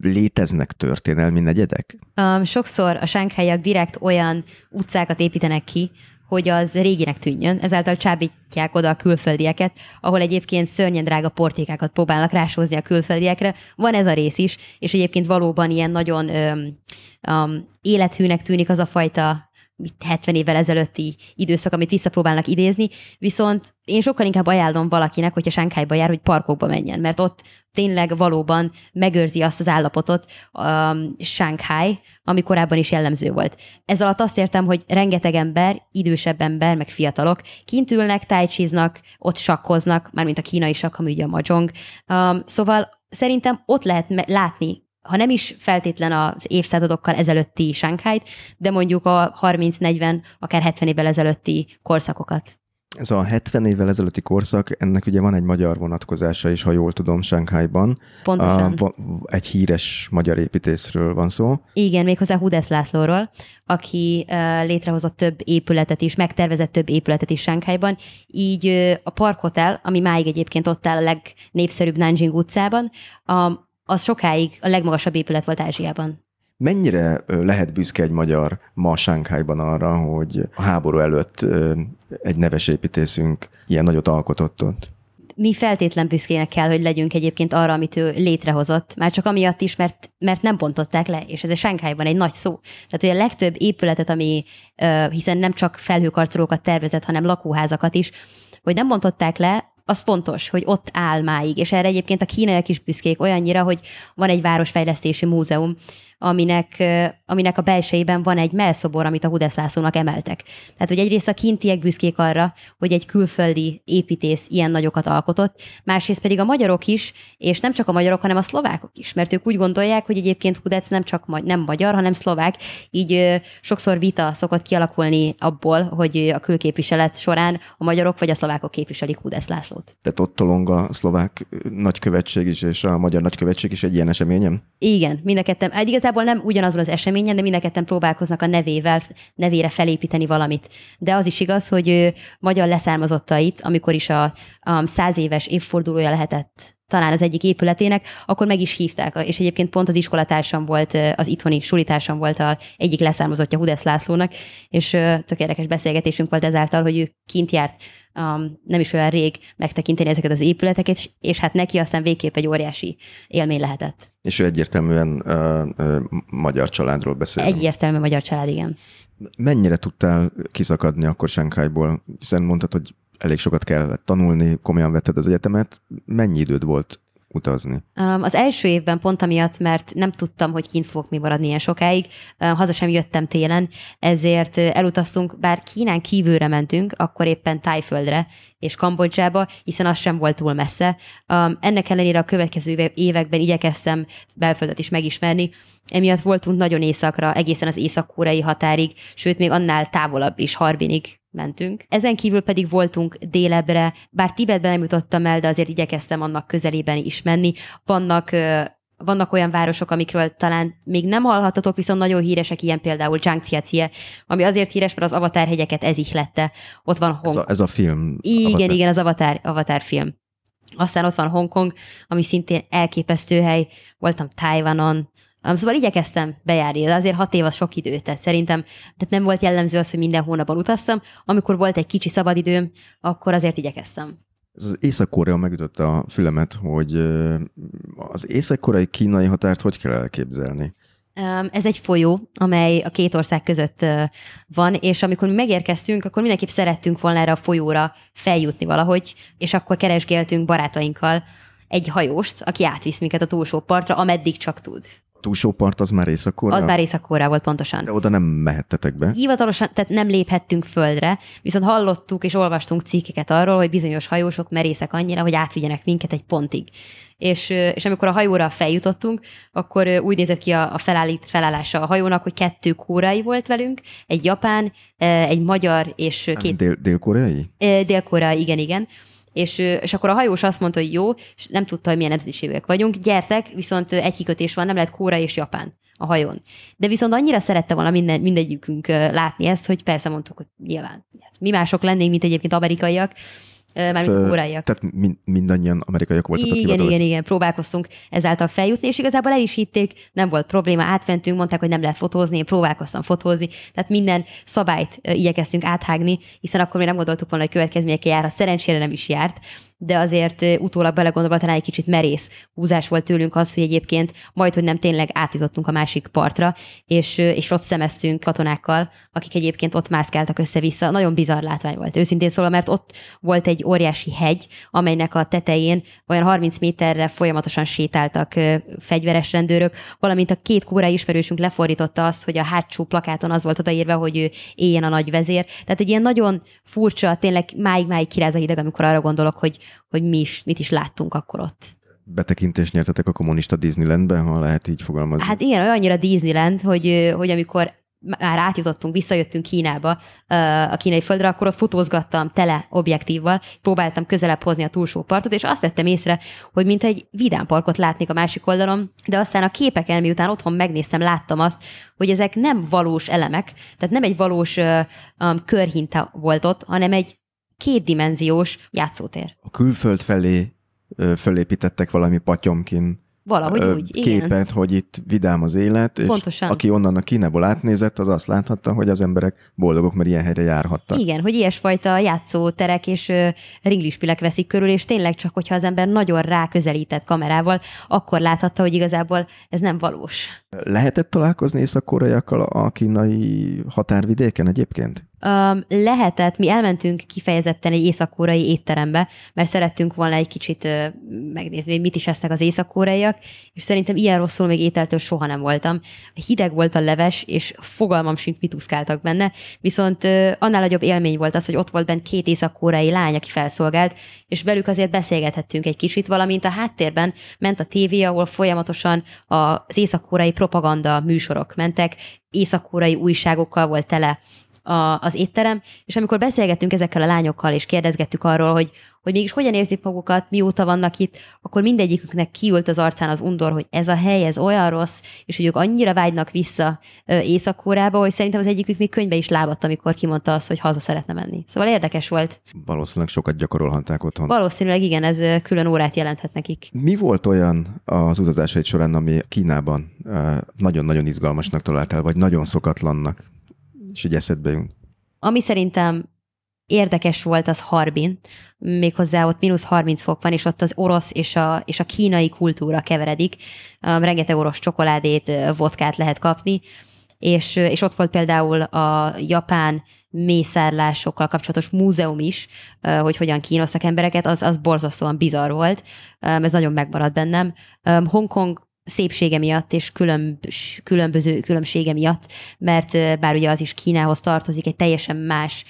léteznek történelmi negyedek? Um, sokszor a sánkhelyek direkt olyan utcákat építenek ki, hogy az réginek tűnjön, ezáltal csábítják oda a külföldieket, ahol egyébként szörnyen drága portékákat próbálnak rásózni a külföldiekre. Van ez a rész is, és egyébként valóban ilyen nagyon öm, öm, um, élethűnek tűnik az a fajta 70 évvel ezelőtti időszak, amit visszapróbálnak idézni, viszont én sokkal inkább ajánlom valakinek, hogyha Sánkhájba jár, hogy parkokba menjen, mert ott tényleg valóban megőrzi azt az állapotot um, Sánkháj, ami korábban is jellemző volt. Ez alatt azt értem, hogy rengeteg ember, idősebb ember, meg fiatalok kint ülnek, tájcsíznak, ott sakkoznak, mármint a kínai ami ugye a majong. Um, szóval szerintem ott lehet látni ha nem is feltétlen az évszázadokkal ezelőtti Sánkhájt, de mondjuk a 30-40, akár 70 évvel ezelőtti korszakokat. Ez a 70 évvel ezelőtti korszak, ennek ugye van egy magyar vonatkozása is, ha jól tudom, Sánkhájban. Pontosan. A, egy híres magyar építészről van szó. Igen, méghozzá Hudesz Lászlóról, aki létrehozott több épületet is, megtervezett több épületet is Sánkhájban. Így a Park Hotel, ami máig egyébként ott áll a legnépszerűbb Nanjing utcában, a az sokáig a legmagasabb épület volt Ázsiában. Mennyire lehet büszke egy magyar ma Sánkhájban arra, hogy a háború előtt egy neves építészünk ilyen nagyot alkotott ott? Mi feltétlen büszkének kell, hogy legyünk egyébként arra, amit ő létrehozott, már csak amiatt is, mert, mert nem bontották le, és ez a Sánkhájban egy nagy szó. Tehát, hogy a legtöbb épületet, ami hiszen nem csak felhőkarcolókat tervezett, hanem lakóházakat is, hogy nem bontották le, az fontos, hogy ott áll máig, és erre egyébként a kínaiak is büszkék olyannyira, hogy van egy városfejlesztési múzeum, aminek, aminek a belsejében van egy melszobor, amit a Hudeszlászónak emeltek. Tehát, hogy egyrészt a kintiek büszkék arra, hogy egy külföldi építész ilyen nagyokat alkotott, másrészt pedig a magyarok is, és nem csak a magyarok, hanem a szlovákok is, mert ők úgy gondolják, hogy egyébként Hudec nem csak ma- nem magyar, hanem szlovák, így sokszor vita szokott kialakulni abból, hogy a külképviselet során a magyarok vagy a szlovákok képviselik Hudesz Lászlót. Tehát ott tolong a szlovák nagykövetség is, és a magyar nagykövetség is egy ilyen eseményem? Igen, mind a Hát igazából nem ugyanazon az eseményen, de mindenketten próbálkoznak a nevével, nevére felépíteni valamit. De az is igaz, hogy ő, magyar leszármazottait, amikor is a, száz éves évfordulója lehetett talán az egyik épületének, akkor meg is hívták, és egyébként pont az iskolatársam volt, az itthoni sulitársam volt az egyik leszármazottja Hudesz Lászlónak, és tök érdekes beszélgetésünk volt ezáltal, hogy ő kint járt um, nem is olyan rég megtekinteni ezeket az épületeket, és, és hát neki aztán végképp egy óriási élmény lehetett. És ő egyértelműen uh, uh, magyar családról beszél. Egyértelmű magyar család, igen. Mennyire tudtál kiszakadni akkor Sánkhájból? Hiszen mondtad, hogy elég sokat kellett tanulni, komolyan vetted az egyetemet. Mennyi időd volt utazni? Az első évben pont amiatt, mert nem tudtam, hogy kint fogok mi maradni ilyen sokáig, haza sem jöttem télen, ezért elutaztunk, bár Kínán kívülre mentünk, akkor éppen Tájföldre és Kambodzsába, hiszen az sem volt túl messze. Ennek ellenére a következő években igyekeztem belföldet is megismerni, emiatt voltunk nagyon északra, egészen az észak-koreai határig, sőt még annál távolabb is, Harbinig mentünk. Ezen kívül pedig voltunk délebre, bár Tibetben nem jutottam el, de azért igyekeztem annak közelében is menni. Vannak vannak olyan városok, amikről talán még nem hallhatatok, viszont nagyon híresek, ilyen például Zhangjiacie, ami azért híres, mert az Avatar hegyeket ez lette. Ott van Hong. Ez a, ez a film. Igen, Avatar. igen, az Avatar, Avatar film. Aztán ott van Hongkong, ami szintén elképesztő hely. Voltam Tajvanon, Szóval igyekeztem bejárni, de azért hat év az sok idő, tehát szerintem tehát nem volt jellemző az, hogy minden hónapban utaztam. Amikor volt egy kicsi szabadidőm, akkor azért igyekeztem. Ez az Észak-Korea megütött a fülemet, hogy az észak-koreai kínai határt hogy kell elképzelni? Ez egy folyó, amely a két ország között van, és amikor mi megérkeztünk, akkor mindenképp szerettünk volna erre a folyóra feljutni valahogy, és akkor keresgéltünk barátainkkal egy hajóst, aki átvisz minket a túlsó partra, ameddig csak tud túlsó part az már északóra? Az már északóra volt pontosan. De oda nem mehettetek be? Hivatalosan, tehát nem léphettünk földre, viszont hallottuk és olvastunk cikkeket arról, hogy bizonyos hajósok merészek annyira, hogy átvigyenek minket egy pontig. És, és amikor a hajóra feljutottunk, akkor úgy nézett ki a, a felállít, felállása a hajónak, hogy kettő kórai volt velünk, egy japán, egy magyar és két... Dél, dél-koreai? Dél-koreai, igen, igen. És, és akkor a hajós azt mondta, hogy jó, és nem tudta, hogy milyen nemzetiségűek vagyunk, gyertek, viszont egy kikötés van, nem lehet Kóra és Japán a hajón. De viszont annyira szerette volna minden, mindegyikünk látni ezt, hogy persze mondtuk, hogy nyilván, mi mások lennénk, mint egyébként amerikaiak, Mármint koreaiak. Tehát mind, mindannyian amerikaiak voltak. Igen, igen, igen, igen, próbálkoztunk ezáltal feljutni, és igazából el is hitték, nem volt probléma, átmentünk, mondták, hogy nem lehet fotózni, én próbálkoztam fotózni, tehát minden szabályt igyekeztünk áthágni, hiszen akkor még nem gondoltuk volna, hogy következményekkel jár, szerencsére nem is járt, de azért utólag belegondolva talán egy kicsit merész húzás volt tőlünk az, hogy egyébként majd, hogy nem tényleg átjutottunk a másik partra, és, és ott szemeztünk katonákkal, akik egyébként ott mászkáltak össze-vissza. Nagyon bizarr látvány volt, őszintén szólva, mert ott volt egy óriási hegy, amelynek a tetején olyan 30 méterre folyamatosan sétáltak fegyveres rendőrök, valamint a két kóra ismerősünk lefordította azt, hogy a hátsó plakáton az volt odaírva, hogy ő éljen a nagy vezér. Tehát egy ilyen nagyon furcsa, tényleg máig-máig kiráz a hideg, amikor arra gondolok, hogy hogy mi is, mit is láttunk akkor ott betekintést nyertetek a kommunista Disneylandbe, ha lehet így fogalmazni. Hát igen, olyannyira Disneyland, hogy, hogy amikor már átjutottunk, visszajöttünk Kínába, a kínai földre, akkor ott fotózgattam tele objektívval, próbáltam közelebb hozni a túlsó partot, és azt vettem észre, hogy mint egy vidám parkot látnék a másik oldalon, de aztán a képeken, miután otthon megnéztem, láttam azt, hogy ezek nem valós elemek, tehát nem egy valós um, körhinta volt ott, hanem egy kétdimenziós játszótér. A külföld felé fölépítettek valami patyomkin Valahogy ö, úgy, képet, igen. hogy itt vidám az élet, és Pontosan. aki onnan a Kínából átnézett, az azt láthatta, hogy az emberek boldogok, mert ilyen helyre járhattak. Igen, hogy ilyesfajta játszóterek és ringlispilek veszik körül, és tényleg csak, hogyha az ember nagyon ráközelített kamerával, akkor láthatta, hogy igazából ez nem valós. Lehetett találkozni észak-koreaiakkal a kínai határvidéken egyébként? um, lehetett, mi elmentünk kifejezetten egy északórai étterembe, mert szerettünk volna egy kicsit uh, megnézni, hogy mit is esznek az északóraiak, és szerintem ilyen rosszul még ételtől soha nem voltam. Hideg volt a leves, és fogalmam sincs, mit úszkáltak benne, viszont uh, annál nagyobb élmény volt az, hogy ott volt bent két északórai lány, aki felszolgált, és velük azért beszélgethettünk egy kicsit, valamint a háttérben ment a tévé, ahol folyamatosan az északórai propaganda műsorok mentek, északórai újságokkal volt tele a, az étterem, és amikor beszélgettünk ezekkel a lányokkal, és kérdezgettük arról, hogy, hogy mégis hogyan érzik magukat, mióta vannak itt, akkor mindegyiküknek kiült az arcán az undor, hogy ez a hely, ez olyan rossz, és hogy ők annyira vágynak vissza észak hogy szerintem az egyikük még könyvbe is lábadt, amikor kimondta azt, hogy haza szeretne menni. Szóval érdekes volt. Valószínűleg sokat gyakorolhatták otthon. Valószínűleg igen, ez külön órát jelenthet nekik. Mi volt olyan az utazásaid során, ami Kínában nagyon-nagyon izgalmasnak találtál, vagy nagyon szokatlannak? és így eszedbe jön. Ami szerintem érdekes volt az Harbin, méghozzá ott mínusz 30 fok van, és ott az orosz és a, és a kínai kultúra keveredik. Um, rengeteg orosz csokoládét, vodkát lehet kapni, és, és ott volt például a japán mészárlásokkal kapcsolatos múzeum is, hogy hogyan kínoztak embereket, az, az borzasztóan bizarr volt, um, ez nagyon megmaradt bennem. Um, Hongkong szépsége miatt és különb, különböző különbsége miatt, mert bár ugye az is Kínához tartozik, egy teljesen más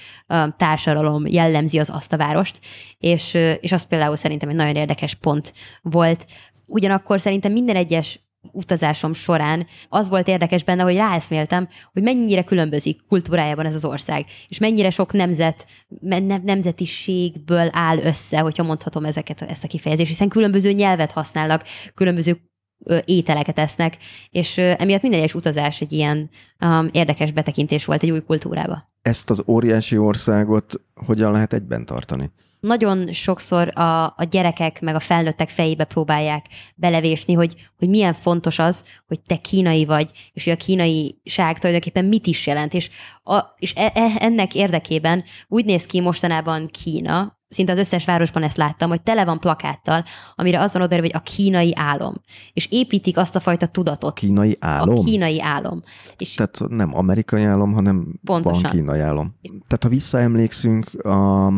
társadalom jellemzi az azt a várost, és, és az például szerintem egy nagyon érdekes pont volt. Ugyanakkor szerintem minden egyes utazásom során az volt érdekes benne, hogy ráeszméltem, hogy mennyire különbözik kultúrájában ez az ország, és mennyire sok nemzet, nemzetiségből áll össze, hogyha mondhatom ezeket, ezt a kifejezést, hiszen különböző nyelvet használnak, különböző ételeket esznek, és emiatt minden egyes utazás egy ilyen um, érdekes betekintés volt egy új kultúrába. Ezt az óriási országot hogyan lehet egyben tartani? Nagyon sokszor a, a gyerekek meg a felnőttek fejébe próbálják belevésni, hogy, hogy milyen fontos az, hogy te kínai vagy, és hogy a kínai ság tulajdonképpen mit is jelent. És, a, és e, e, ennek érdekében úgy néz ki mostanában Kína, szinte az összes városban ezt láttam, hogy tele van plakáttal, amire az van oda, hogy a kínai álom. És építik azt a fajta tudatot. Kínai álom? A kínai álom. És Tehát nem amerikai álom, hanem pontosan. van kínai álom. Tehát ha visszaemlékszünk, a,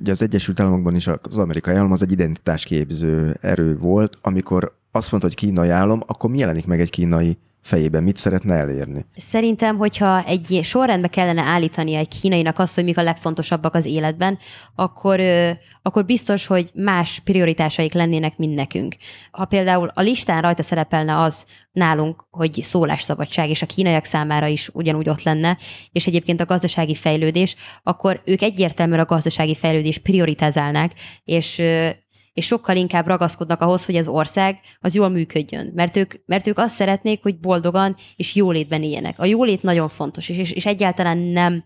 ugye az Egyesült Államokban is az amerikai álom az egy identitásképző erő volt, amikor azt mondta, hogy kínai álom, akkor mi jelenik meg egy kínai fejében mit szeretne elérni? Szerintem, hogyha egy sorrendbe kellene állítani egy kínainak azt, hogy mik a legfontosabbak az életben, akkor, akkor biztos, hogy más prioritásaik lennének, mint nekünk. Ha például a listán rajta szerepelne az nálunk, hogy szólásszabadság, és a kínaiak számára is ugyanúgy ott lenne, és egyébként a gazdasági fejlődés, akkor ők egyértelműen a gazdasági fejlődés prioritizálnák, és és sokkal inkább ragaszkodnak ahhoz, hogy az ország az jól működjön. Mert ők, mert ők azt szeretnék, hogy boldogan és jólétben éljenek. A jólét nagyon fontos, és, és, és egyáltalán nem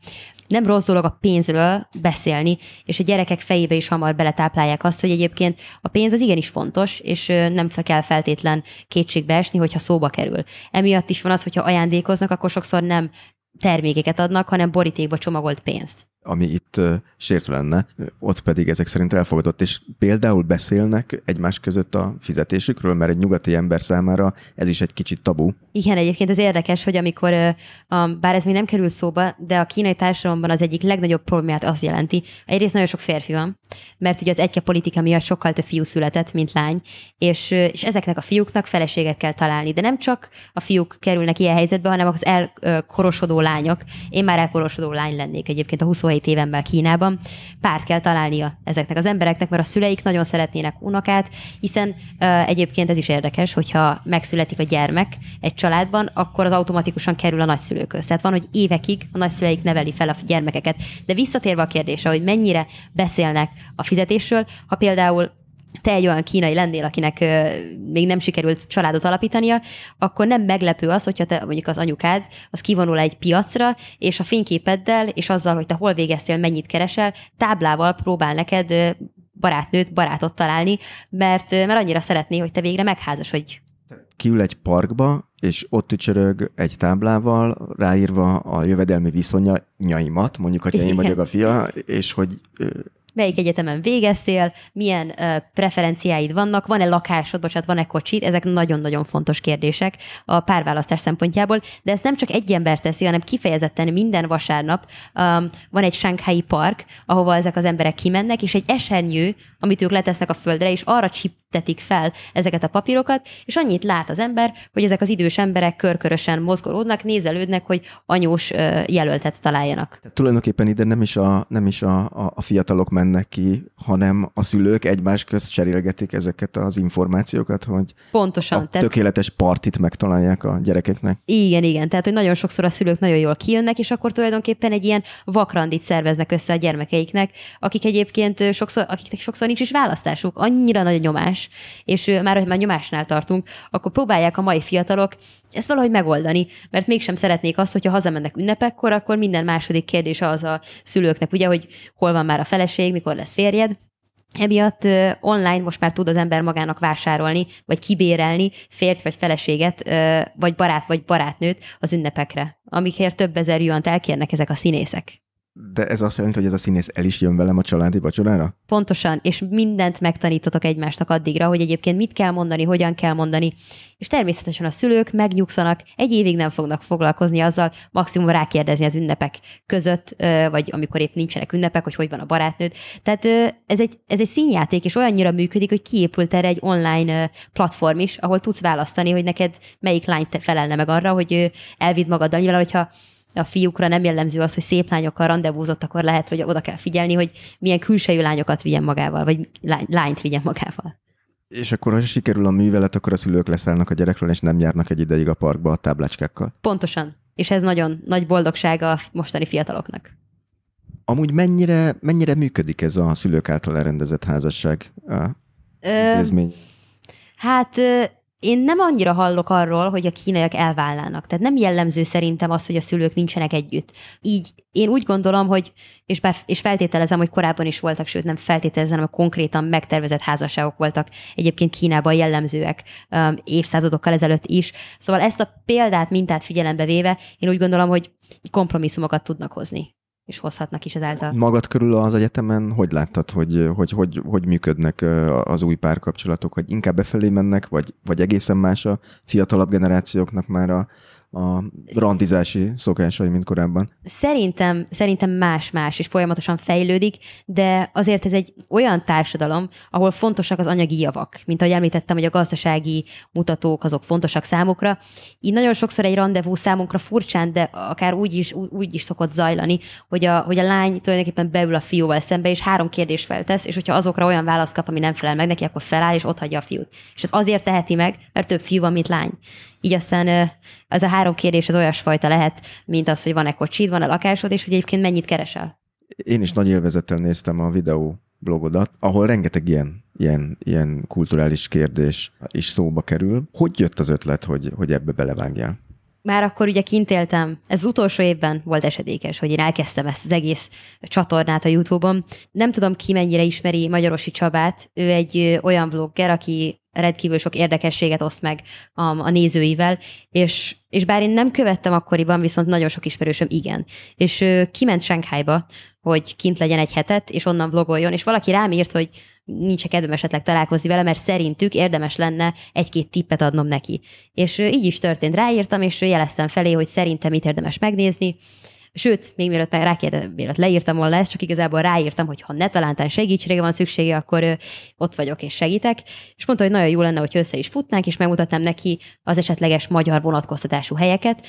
nem rossz dolog a pénzről beszélni, és a gyerekek fejébe is hamar beletáplálják azt, hogy egyébként a pénz az igenis fontos, és nem kell feltétlen kétségbe esni, hogyha szóba kerül. Emiatt is van az, hogyha ajándékoznak, akkor sokszor nem termékeket adnak, hanem borítékba csomagolt pénzt ami itt sért lenne, ott pedig ezek szerint elfogadott, és például beszélnek egymás között a fizetésükről, mert egy nyugati ember számára ez is egy kicsit tabu. Igen, egyébként az érdekes, hogy amikor, bár ez még nem kerül szóba, de a kínai társadalomban az egyik legnagyobb problémát az jelenti, egyrészt nagyon sok férfi van, mert ugye az egyke politika miatt sokkal több fiú született, mint lány, és, és ezeknek a fiúknak feleséget kell találni, de nem csak a fiúk kerülnek ilyen helyzetbe, hanem az elkorosodó lányok. Én már elkorosodó lány lennék egyébként a 20 17 éven belül Kínában. Párt kell találnia ezeknek az embereknek, mert a szüleik nagyon szeretnének unokát, hiszen ö, egyébként ez is érdekes, hogyha megszületik a gyermek egy családban, akkor az automatikusan kerül a nagyszülőkhöz. Tehát van, hogy évekig a nagyszüleik neveli fel a gyermekeket. De visszatérve a kérdésre, hogy mennyire beszélnek a fizetésről, ha például te egy olyan kínai lennél, akinek még nem sikerült családot alapítania, akkor nem meglepő az, hogyha te mondjuk az anyukád, az kivonul egy piacra, és a fényképeddel, és azzal, hogy te hol végeztél, mennyit keresel, táblával próbál neked barátnőt, barátot találni, mert, mert annyira szeretné, hogy te végre hogy Kiül egy parkba, és ott tücsörög egy táblával, ráírva a jövedelmi viszonya nyaimat, mondjuk, hogy én vagyok a fia, és hogy melyik egyetemen végeztél, milyen ö, preferenciáid vannak, van-e lakásod, bocsánat, van-e kocsit, ezek nagyon-nagyon fontos kérdések a párválasztás szempontjából, de ezt nem csak egy ember teszi, hanem kifejezetten minden vasárnap um, van egy Sánkhái park, ahova ezek az emberek kimennek, és egy esernyő amit ők letesznek a földre, és arra csiptetik fel ezeket a papírokat, és annyit lát az ember, hogy ezek az idős emberek körkörösen mozgolódnak, nézelődnek, hogy anyós jelöltet találjanak. Tehát tulajdonképpen ide nem is, a, nem is a, a, a fiatalok mennek ki, hanem a szülők egymás közt cserélgetik ezeket az információkat, hogy Pontosan, a tehát... tökéletes partit megtalálják a gyerekeknek. Igen, igen, tehát hogy nagyon sokszor a szülők nagyon jól kijönnek, és akkor tulajdonképpen egy ilyen vakrandit szerveznek össze a gyermekeiknek, akik egyébként sokszor, akiknek sokszor nincs is választásuk, annyira nagy a nyomás, és már, hogy már nyomásnál tartunk, akkor próbálják a mai fiatalok ezt valahogy megoldani, mert mégsem szeretnék azt, hogyha hazamennek ünnepekkor, akkor minden második kérdés az a szülőknek, ugye, hogy hol van már a feleség, mikor lesz férjed, Emiatt online most már tud az ember magának vásárolni, vagy kibérelni férj vagy feleséget, vagy barát vagy barátnőt az ünnepekre, amikért több ezer juant elkérnek ezek a színészek. De ez azt jelenti, hogy ez a színész el is jön velem a családi vacsorára? Pontosan, és mindent megtanítotok egymásnak addigra, hogy egyébként mit kell mondani, hogyan kell mondani. És természetesen a szülők megnyugszanak, egy évig nem fognak foglalkozni azzal, maximum rákérdezni az ünnepek között, vagy amikor épp nincsenek ünnepek, hogy hogy van a barátnőd. Tehát ez egy, ez egy színjáték, és olyannyira működik, hogy kiépült erre egy online platform is, ahol tudsz választani, hogy neked melyik lány felelne meg arra, hogy elvid magaddal. Nyilván, hogyha a fiúkra nem jellemző az, hogy szép lányokkal rendezvúzott, akkor lehet, hogy oda kell figyelni, hogy milyen külsejű lányokat vigyen magával, vagy lányt vigyen magával. És akkor, ha sikerül a művelet, akkor a szülők leszállnak a gyerekről, és nem járnak egy ideig a parkba a táblácskákkal. Pontosan. És ez nagyon nagy boldogság a mostani fiataloknak. Amúgy mennyire, mennyire működik ez a szülők által elrendezett házasság? A Ö, Hát én nem annyira hallok arról, hogy a kínaiak elvállának. Tehát nem jellemző szerintem az, hogy a szülők nincsenek együtt. Így én úgy gondolom, hogy, és, bár, és feltételezem, hogy korábban is voltak, sőt nem feltételezem, hogy konkrétan megtervezett házasságok voltak egyébként Kínában jellemzőek um, évszázadokkal ezelőtt is. Szóval ezt a példát, mintát figyelembe véve, én úgy gondolom, hogy kompromisszumokat tudnak hozni és hozhatnak is ezáltal. Magad körül az egyetemen hogy láttad, hogy hogy, hogy, hogy működnek az új párkapcsolatok, hogy inkább befelé mennek, vagy, vagy egészen más a fiatalabb generációknak már a, a randizási szokásai, mint korábban? Szerintem, szerintem más-más, és folyamatosan fejlődik, de azért ez egy olyan társadalom, ahol fontosak az anyagi javak. Mint ahogy említettem, hogy a gazdasági mutatók azok fontosak számukra. Így nagyon sokszor egy rendezvú számunkra furcsán, de akár úgy is, úgy is szokott zajlani, hogy a, hogy a lány tulajdonképpen beül a fiúval szembe, és három kérdés feltesz, és hogyha azokra olyan választ kap, ami nem felel meg neki, akkor feláll, és ott hagyja a fiút. És ez azért teheti meg, mert több fiú van, mint lány így aztán az a három kérdés az olyasfajta lehet, mint az, hogy van-e kocsid, van-e lakásod, és hogy egyébként mennyit keresel. Én is nagy élvezettel néztem a videó blogodat, ahol rengeteg ilyen, ilyen, ilyen kulturális kérdés is szóba kerül. Hogy jött az ötlet, hogy, hogy ebbe belevágjál? már akkor ugye kint éltem, ez az utolsó évben volt esedékes, hogy én elkezdtem ezt az egész csatornát a YouTube-on. Nem tudom ki mennyire ismeri Magyarosi Csabát, ő egy olyan vlogger, aki rendkívül sok érdekességet oszt meg a, a nézőivel, és, és bár én nem követtem akkoriban, viszont nagyon sok ismerősöm igen. És ő kiment Sánkhájba, hogy kint legyen egy hetet, és onnan vlogoljon, és valaki rám írt, hogy nincs kedvem esetleg találkozni vele, mert szerintük érdemes lenne egy-két tippet adnom neki. És így is történt, ráírtam, és jeleztem felé, hogy szerintem mit érdemes megnézni, Sőt, még mielőtt már rákérdeztem, mielőtt leírtam volna ezt, csak igazából ráírtam, hogy ha netalántán segítségre van szüksége, akkor ott vagyok és segítek. És mondta, hogy nagyon jó lenne, hogy össze is futnánk, és megmutatnám neki az esetleges magyar vonatkoztatású helyeket,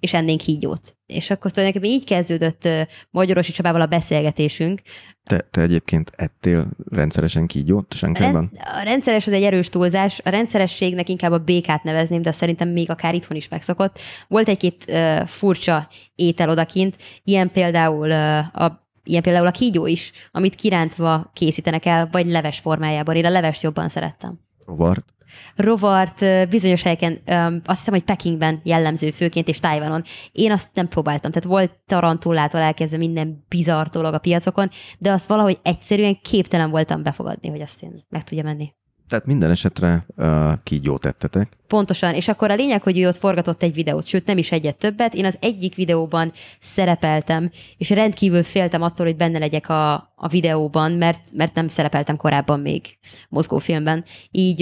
és ennénk hígyót és akkor tulajdonképpen így kezdődött Magyarosi Csabával a beszélgetésünk. Te, te egyébként ettél rendszeresen kígyót senkében? A rendszeres az egy erős túlzás. A rendszerességnek inkább a békát nevezném, de szerintem még akár itthon is megszokott. Volt egy-két uh, furcsa étel odakint, ilyen például uh, a Ilyen például a kígyó is, amit kirántva készítenek el, vagy leves formájában. Én a levest jobban szerettem. Rovart? rovart bizonyos helyeken, azt hiszem, hogy Pekingben jellemző főként, és Tájvanon. Én azt nem próbáltam, tehát volt tarantullától elkezdve minden bizarr dolog a piacokon, de azt valahogy egyszerűen képtelen voltam befogadni, hogy azt én meg tudja menni. Tehát minden esetre uh, kígyót tettetek, Pontosan, és akkor a lényeg, hogy ő ott forgatott egy videót, sőt nem is egyet többet. Én az egyik videóban szerepeltem, és rendkívül féltem attól, hogy benne legyek a, a videóban, mert, mert nem szerepeltem korábban még mozgófilmben. Így,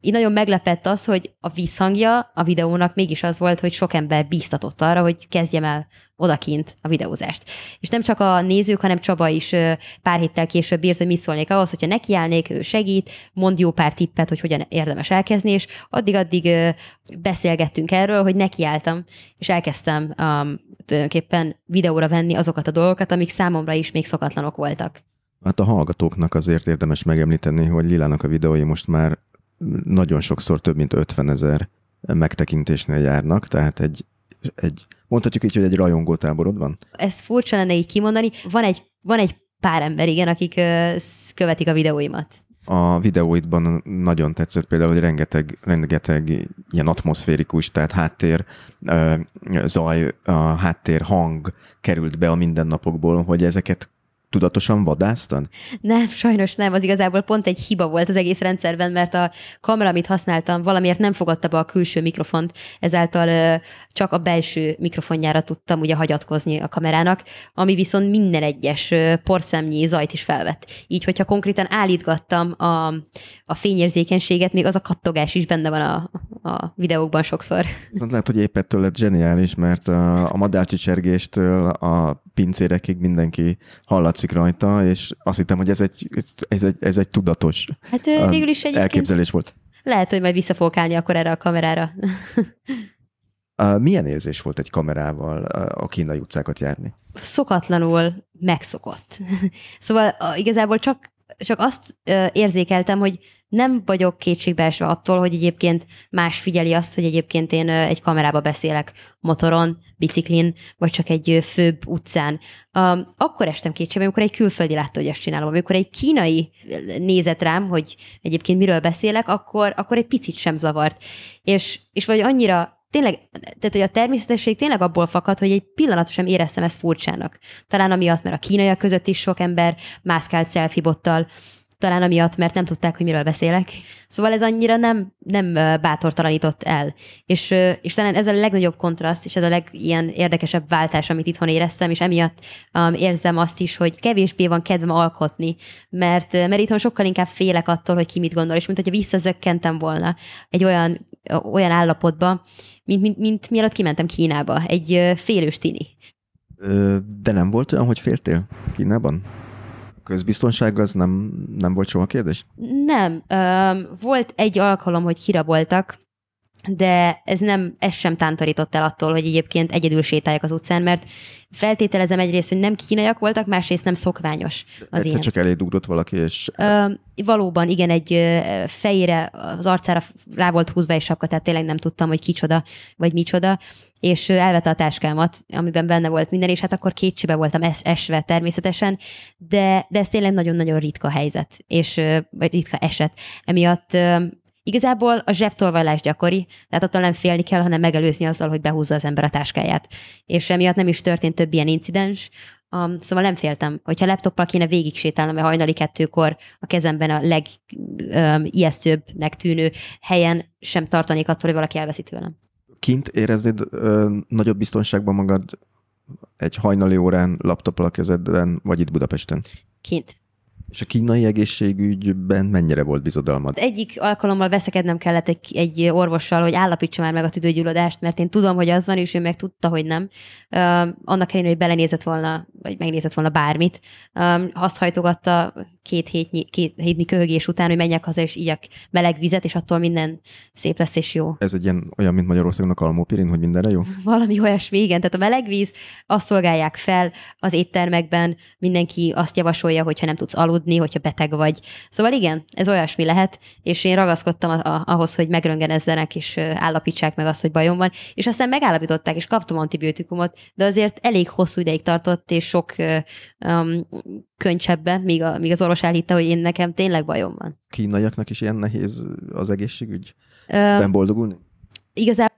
így nagyon meglepett az, hogy a visszhangja a videónak mégis az volt, hogy sok ember bíztatott arra, hogy kezdjem el odakint a videózást. És nem csak a nézők, hanem Csaba is pár héttel később írt, hogy mit szólnék ahhoz, hogyha nekiállnék, ő segít, mond jó pár tippet, hogy hogyan érdemes elkezdni, és addig-addig beszélgettünk erről, hogy nekiálltam, és elkezdtem um, tulajdonképpen videóra venni azokat a dolgokat, amik számomra is még szokatlanok voltak. Hát a hallgatóknak azért érdemes megemlíteni, hogy Lilának a videói most már nagyon sokszor több mint 50 ezer megtekintésnél járnak, tehát egy, egy mondhatjuk így, hogy egy rajongótáborod van? Ez furcsa lenne így kimondani. Van egy, van egy pár ember, igen, akik követik a videóimat. A videóidban nagyon tetszett például, hogy rengeteg, rengeteg ilyen atmoszférikus, tehát háttér zaj, a háttér hang került be a mindennapokból, hogy ezeket tudatosan vadásztan? Nem, sajnos nem. Az igazából pont egy hiba volt az egész rendszerben, mert a kamera, amit használtam, valamiért nem fogadta be a külső mikrofont, ezáltal ö, csak a belső mikrofonjára tudtam ugye hagyatkozni a kamerának, ami viszont minden egyes ö, porszemnyi zajt is felvett. Így, hogyha konkrétan állítgattam a, a fényérzékenységet, még az a kattogás is benne van a, a videókban sokszor. Lehet, hogy épp ettől lett zseniális, mert a, a madárcsicsergéstől a pincérekig mindenki hallatszik rajta, és azt hittem, hogy ez egy, ez egy, ez egy tudatos hát, végül is egy elképzelés volt. Lehet, hogy majd vissza fogok állni akkor erre a kamerára. (laughs) Milyen érzés volt egy kamerával a kínai utcákat járni? Szokatlanul megszokott. (laughs) Szóval igazából csak csak azt érzékeltem, hogy nem vagyok kétségbeesve attól, hogy egyébként más figyeli azt, hogy egyébként én egy kamerába beszélek motoron, biciklin, vagy csak egy főbb utcán. Akkor estem kétségbe, amikor egy külföldi látta, hogy ezt csinálom. Amikor egy kínai nézett rám, hogy egyébként miről beszélek, akkor, akkor egy picit sem zavart. És, és vagy annyira tényleg, tehát hogy a természetesség tényleg abból fakad, hogy egy pillanat sem éreztem ezt furcsának. Talán amiatt, mert a kínaiak között is sok ember mászkált szelfibottal, talán amiatt, mert nem tudták, hogy miről beszélek. Szóval ez annyira nem, nem bátortalanított el. És, és talán ez a legnagyobb kontraszt, és ez a legilyen érdekesebb váltás, amit itthon éreztem, és emiatt um, érzem azt is, hogy kevésbé van kedvem alkotni, mert, mert itthon sokkal inkább félek attól, hogy ki mit gondol, és mint hogyha visszazökkentem volna egy olyan, olyan állapotba, mint, mint, mint mielőtt kimentem Kínába, egy félős tini. De nem volt olyan, hogy féltél Kínában? közbiztonság az nem, nem volt soha kérdés? Nem. Ö, volt egy alkalom, hogy kiraboltak de ez nem, ez sem tántorított el attól, hogy egyébként egyedül sétáljak az utcán, mert feltételezem egyrészt, hogy nem kínaiak voltak, másrészt nem szokványos az Egyszer ilyen. csak elé dugott valaki, és... Ö, valóban, igen, egy fejére, az arcára rá volt húzva egy sapka, tehát tényleg nem tudtam, hogy kicsoda, vagy micsoda, és elvette a táskámat, amiben benne volt minden, és hát akkor kétsébe voltam es- esve természetesen, de, de ez tényleg nagyon-nagyon ritka helyzet, és vagy ritka eset. Emiatt Igazából a zsebtolvajlás gyakori, tehát attól nem félni kell, hanem megelőzni azzal, hogy behúzza az ember a táskáját. És emiatt nem is történt több ilyen incidens, Um, szóval nem féltem, hogyha laptoppal kéne végig sétálnom a hajnali kettőkor a kezemben a legijesztőbbnek um, tűnő helyen, sem tartanék attól, hogy valaki elveszi tőlem. Kint éreznéd ö, nagyobb biztonságban magad egy hajnali órán laptoppal a kezedben, vagy itt Budapesten? Kint. És a kínai egészségügyben mennyire volt bizodalmad? Egyik alkalommal veszekednem kellett egy, egy orvossal, hogy állapítsa már meg a tüdőgyulladást, mert én tudom, hogy az van, és ő meg tudta, hogy nem. Um, annak ellenére, hogy belenézett volna, vagy megnézett volna bármit, um, azt hajtogatta két hétnyi, két hétnyi köhögés után, hogy menjek haza és igyak meleg vizet, és attól minden szép lesz és jó. Ez egy ilyen, olyan, mint Magyarországnak almopirin, hogy mindenre jó? (laughs) Valami olyasmi, igen. Tehát a meleg víz, azt szolgálják fel az éttermekben, mindenki azt javasolja, hogyha nem tudsz aludni, hogyha beteg vagy. Szóval igen, ez olyasmi lehet, és én ragaszkodtam a, a, ahhoz, hogy megröngenezzenek és állapítsák meg azt, hogy bajom van, és aztán megállapították, és kaptam antibiotikumot, de azért elég hosszú ideig tartott, és sok um, könycsebbe, míg, a, míg az orvos elhitte, hogy én nekem tényleg bajom van. Kínaiaknak is ilyen nehéz az egészségügy? Ben boldogulni? Igazából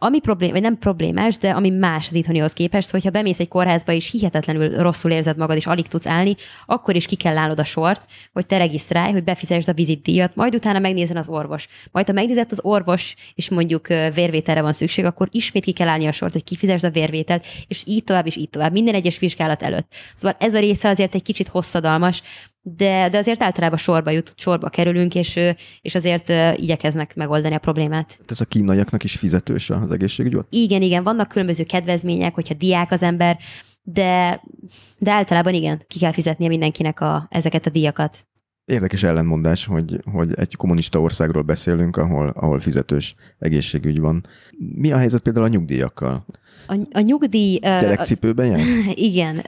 ami problém, vagy nem problémás, de ami más az itthonihoz képest, hogyha bemész egy kórházba és hihetetlenül rosszul érzed magad, és alig tudsz állni, akkor is ki kell állnod a sort, hogy te regisztrálj, hogy befizesd a vizitdíjat, majd utána megnézzen az orvos. Majd ha megnézett az orvos, és mondjuk vérvételre van szükség, akkor ismét ki kell állni a sort, hogy kifizesd a vérvételt, és így tovább, és így tovább, minden egyes vizsgálat előtt. Szóval ez a része azért egy kicsit hosszadalmas, de, de azért általában sorba jut, sorba kerülünk, és, és azért igyekeznek megoldani a problémát. Hát ez a kínaiaknak is fizetős az egészségügy? Igen, igen, vannak különböző kedvezmények, hogyha diák az ember, de, de általában igen, ki kell fizetnie mindenkinek a, ezeket a díjakat. Érdekes ellentmondás, hogy, hogy egy kommunista országról beszélünk, ahol, ahol fizetős egészségügy van. Mi a helyzet például a nyugdíjakkal? A, a nyugdíj... Gyerekcipőben jár? (laughs) Igen,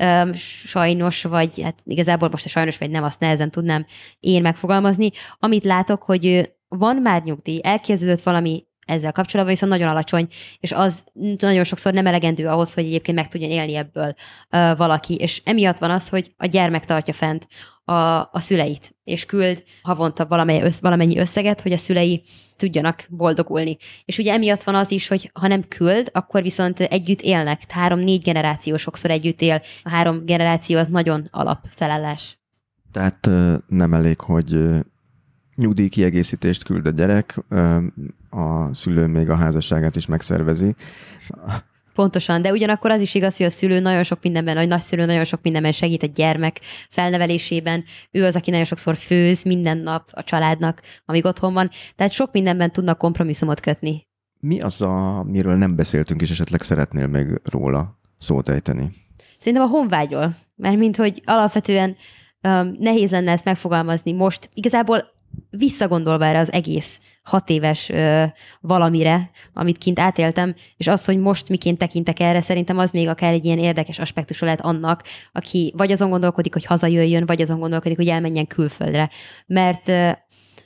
sajnos, vagy hát igazából most a sajnos, vagy nem, azt nehezen tudnám én megfogalmazni. Amit látok, hogy van már nyugdíj, elkezdődött valami ezzel kapcsolatban, viszont nagyon alacsony, és az nagyon sokszor nem elegendő ahhoz, hogy egyébként meg tudjon élni ebből ö, valaki, és emiatt van az, hogy a gyermek tartja fent a, a szüleit, és küld havonta valamely, össz, valamennyi összeget, hogy a szülei tudjanak boldogulni. És ugye emiatt van az is, hogy ha nem küld, akkor viszont együtt élnek. Három-négy generáció sokszor együtt él. A három generáció az nagyon alapfelelés. Tehát nem elég, hogy nyugdíjkiegészítést küld a gyerek, a szülő még a házasságát is megszervezi. Pontosan, de ugyanakkor az is igaz, hogy a szülő nagyon sok mindenben, a nagyszülő nagyon sok mindenben segít a gyermek felnevelésében. Ő az, aki nagyon sokszor főz minden nap a családnak, amíg otthon van. Tehát sok mindenben tudnak kompromisszumot kötni. Mi az, a amiről nem beszéltünk, és esetleg szeretnél még róla szót ejteni? Szerintem a honvágyol, mert mint hogy alapvetően um, nehéz lenne ezt megfogalmazni most. Igazából visszagondolva erre az egész hat éves ö, valamire, amit kint átéltem, és az, hogy most miként tekintek erre, szerintem az még akár egy ilyen érdekes aspektusa lehet annak, aki vagy azon gondolkodik, hogy hazajöjjön, vagy azon gondolkodik, hogy elmenjen külföldre. Mert ö,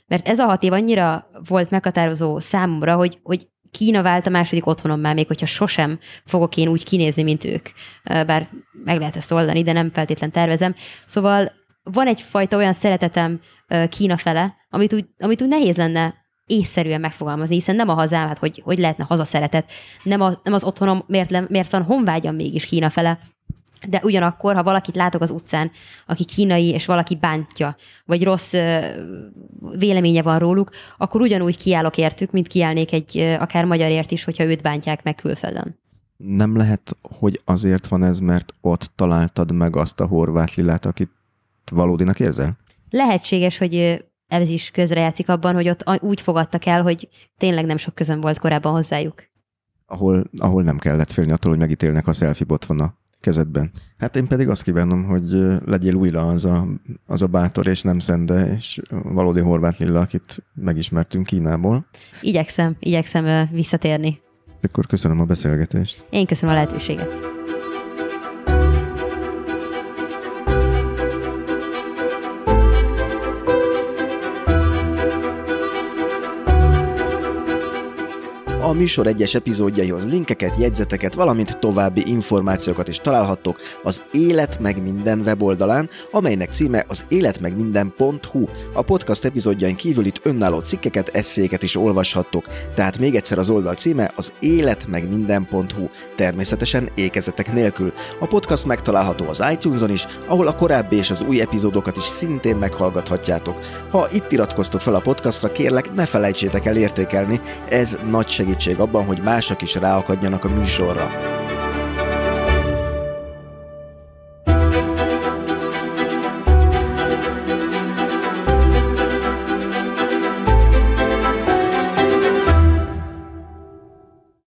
mert ez a hat év annyira volt meghatározó számomra, hogy, hogy Kína vált a második otthonommá, még hogyha sosem fogok én úgy kinézni, mint ők. Bár meg lehet ezt oldani, de nem feltétlen tervezem. Szóval van egyfajta olyan szeretetem Kína fele, amit úgy, amit úgy nehéz lenne észszerűen megfogalmazni, hiszen nem a hazám, hát hogy, hogy lehetne hazaszeretet, nem, a, nem az otthonom, miért, miért van honvágyam mégis Kína fele, de ugyanakkor, ha valakit látok az utcán, aki kínai, és valaki bántja, vagy rossz véleménye van róluk, akkor ugyanúgy kiállok értük, mint kiállnék egy akár magyarért is, hogyha őt bántják meg külföldön. Nem lehet, hogy azért van ez, mert ott találtad meg azt a horvát lilát, akit valódinak érzel? Lehetséges, hogy ez is közrejátszik abban, hogy ott úgy fogadtak el, hogy tényleg nem sok közön volt korábban hozzájuk. Ahol, ahol nem kellett félni attól, hogy megítélnek, ha selfie bot van a kezedben. Hát én pedig azt kívánom, hogy legyél újra az a, az a bátor és nem szende, és valódi Horváth Lilla, akit megismertünk Kínából. Igyekszem, igyekszem visszatérni. Akkor köszönöm a beszélgetést. Én köszönöm a lehetőséget. A műsor egyes epizódjaihoz linkeket, jegyzeteket, valamint további információkat is találhattok az Élet meg minden weboldalán, amelynek címe az életmegminden.hu. A podcast epizódjain kívül itt önálló cikkeket, eszéket is olvashattok, tehát még egyszer az oldal címe az életmegminden.hu, természetesen ékezetek nélkül. A podcast megtalálható az iTunes-on is, ahol a korábbi és az új epizódokat is szintén meghallgathatjátok. Ha itt iratkoztok fel a podcastra, kérlek ne felejtsétek el értékelni, ez nagy segítség segítség abban, hogy mások is ráakadjanak a műsorra.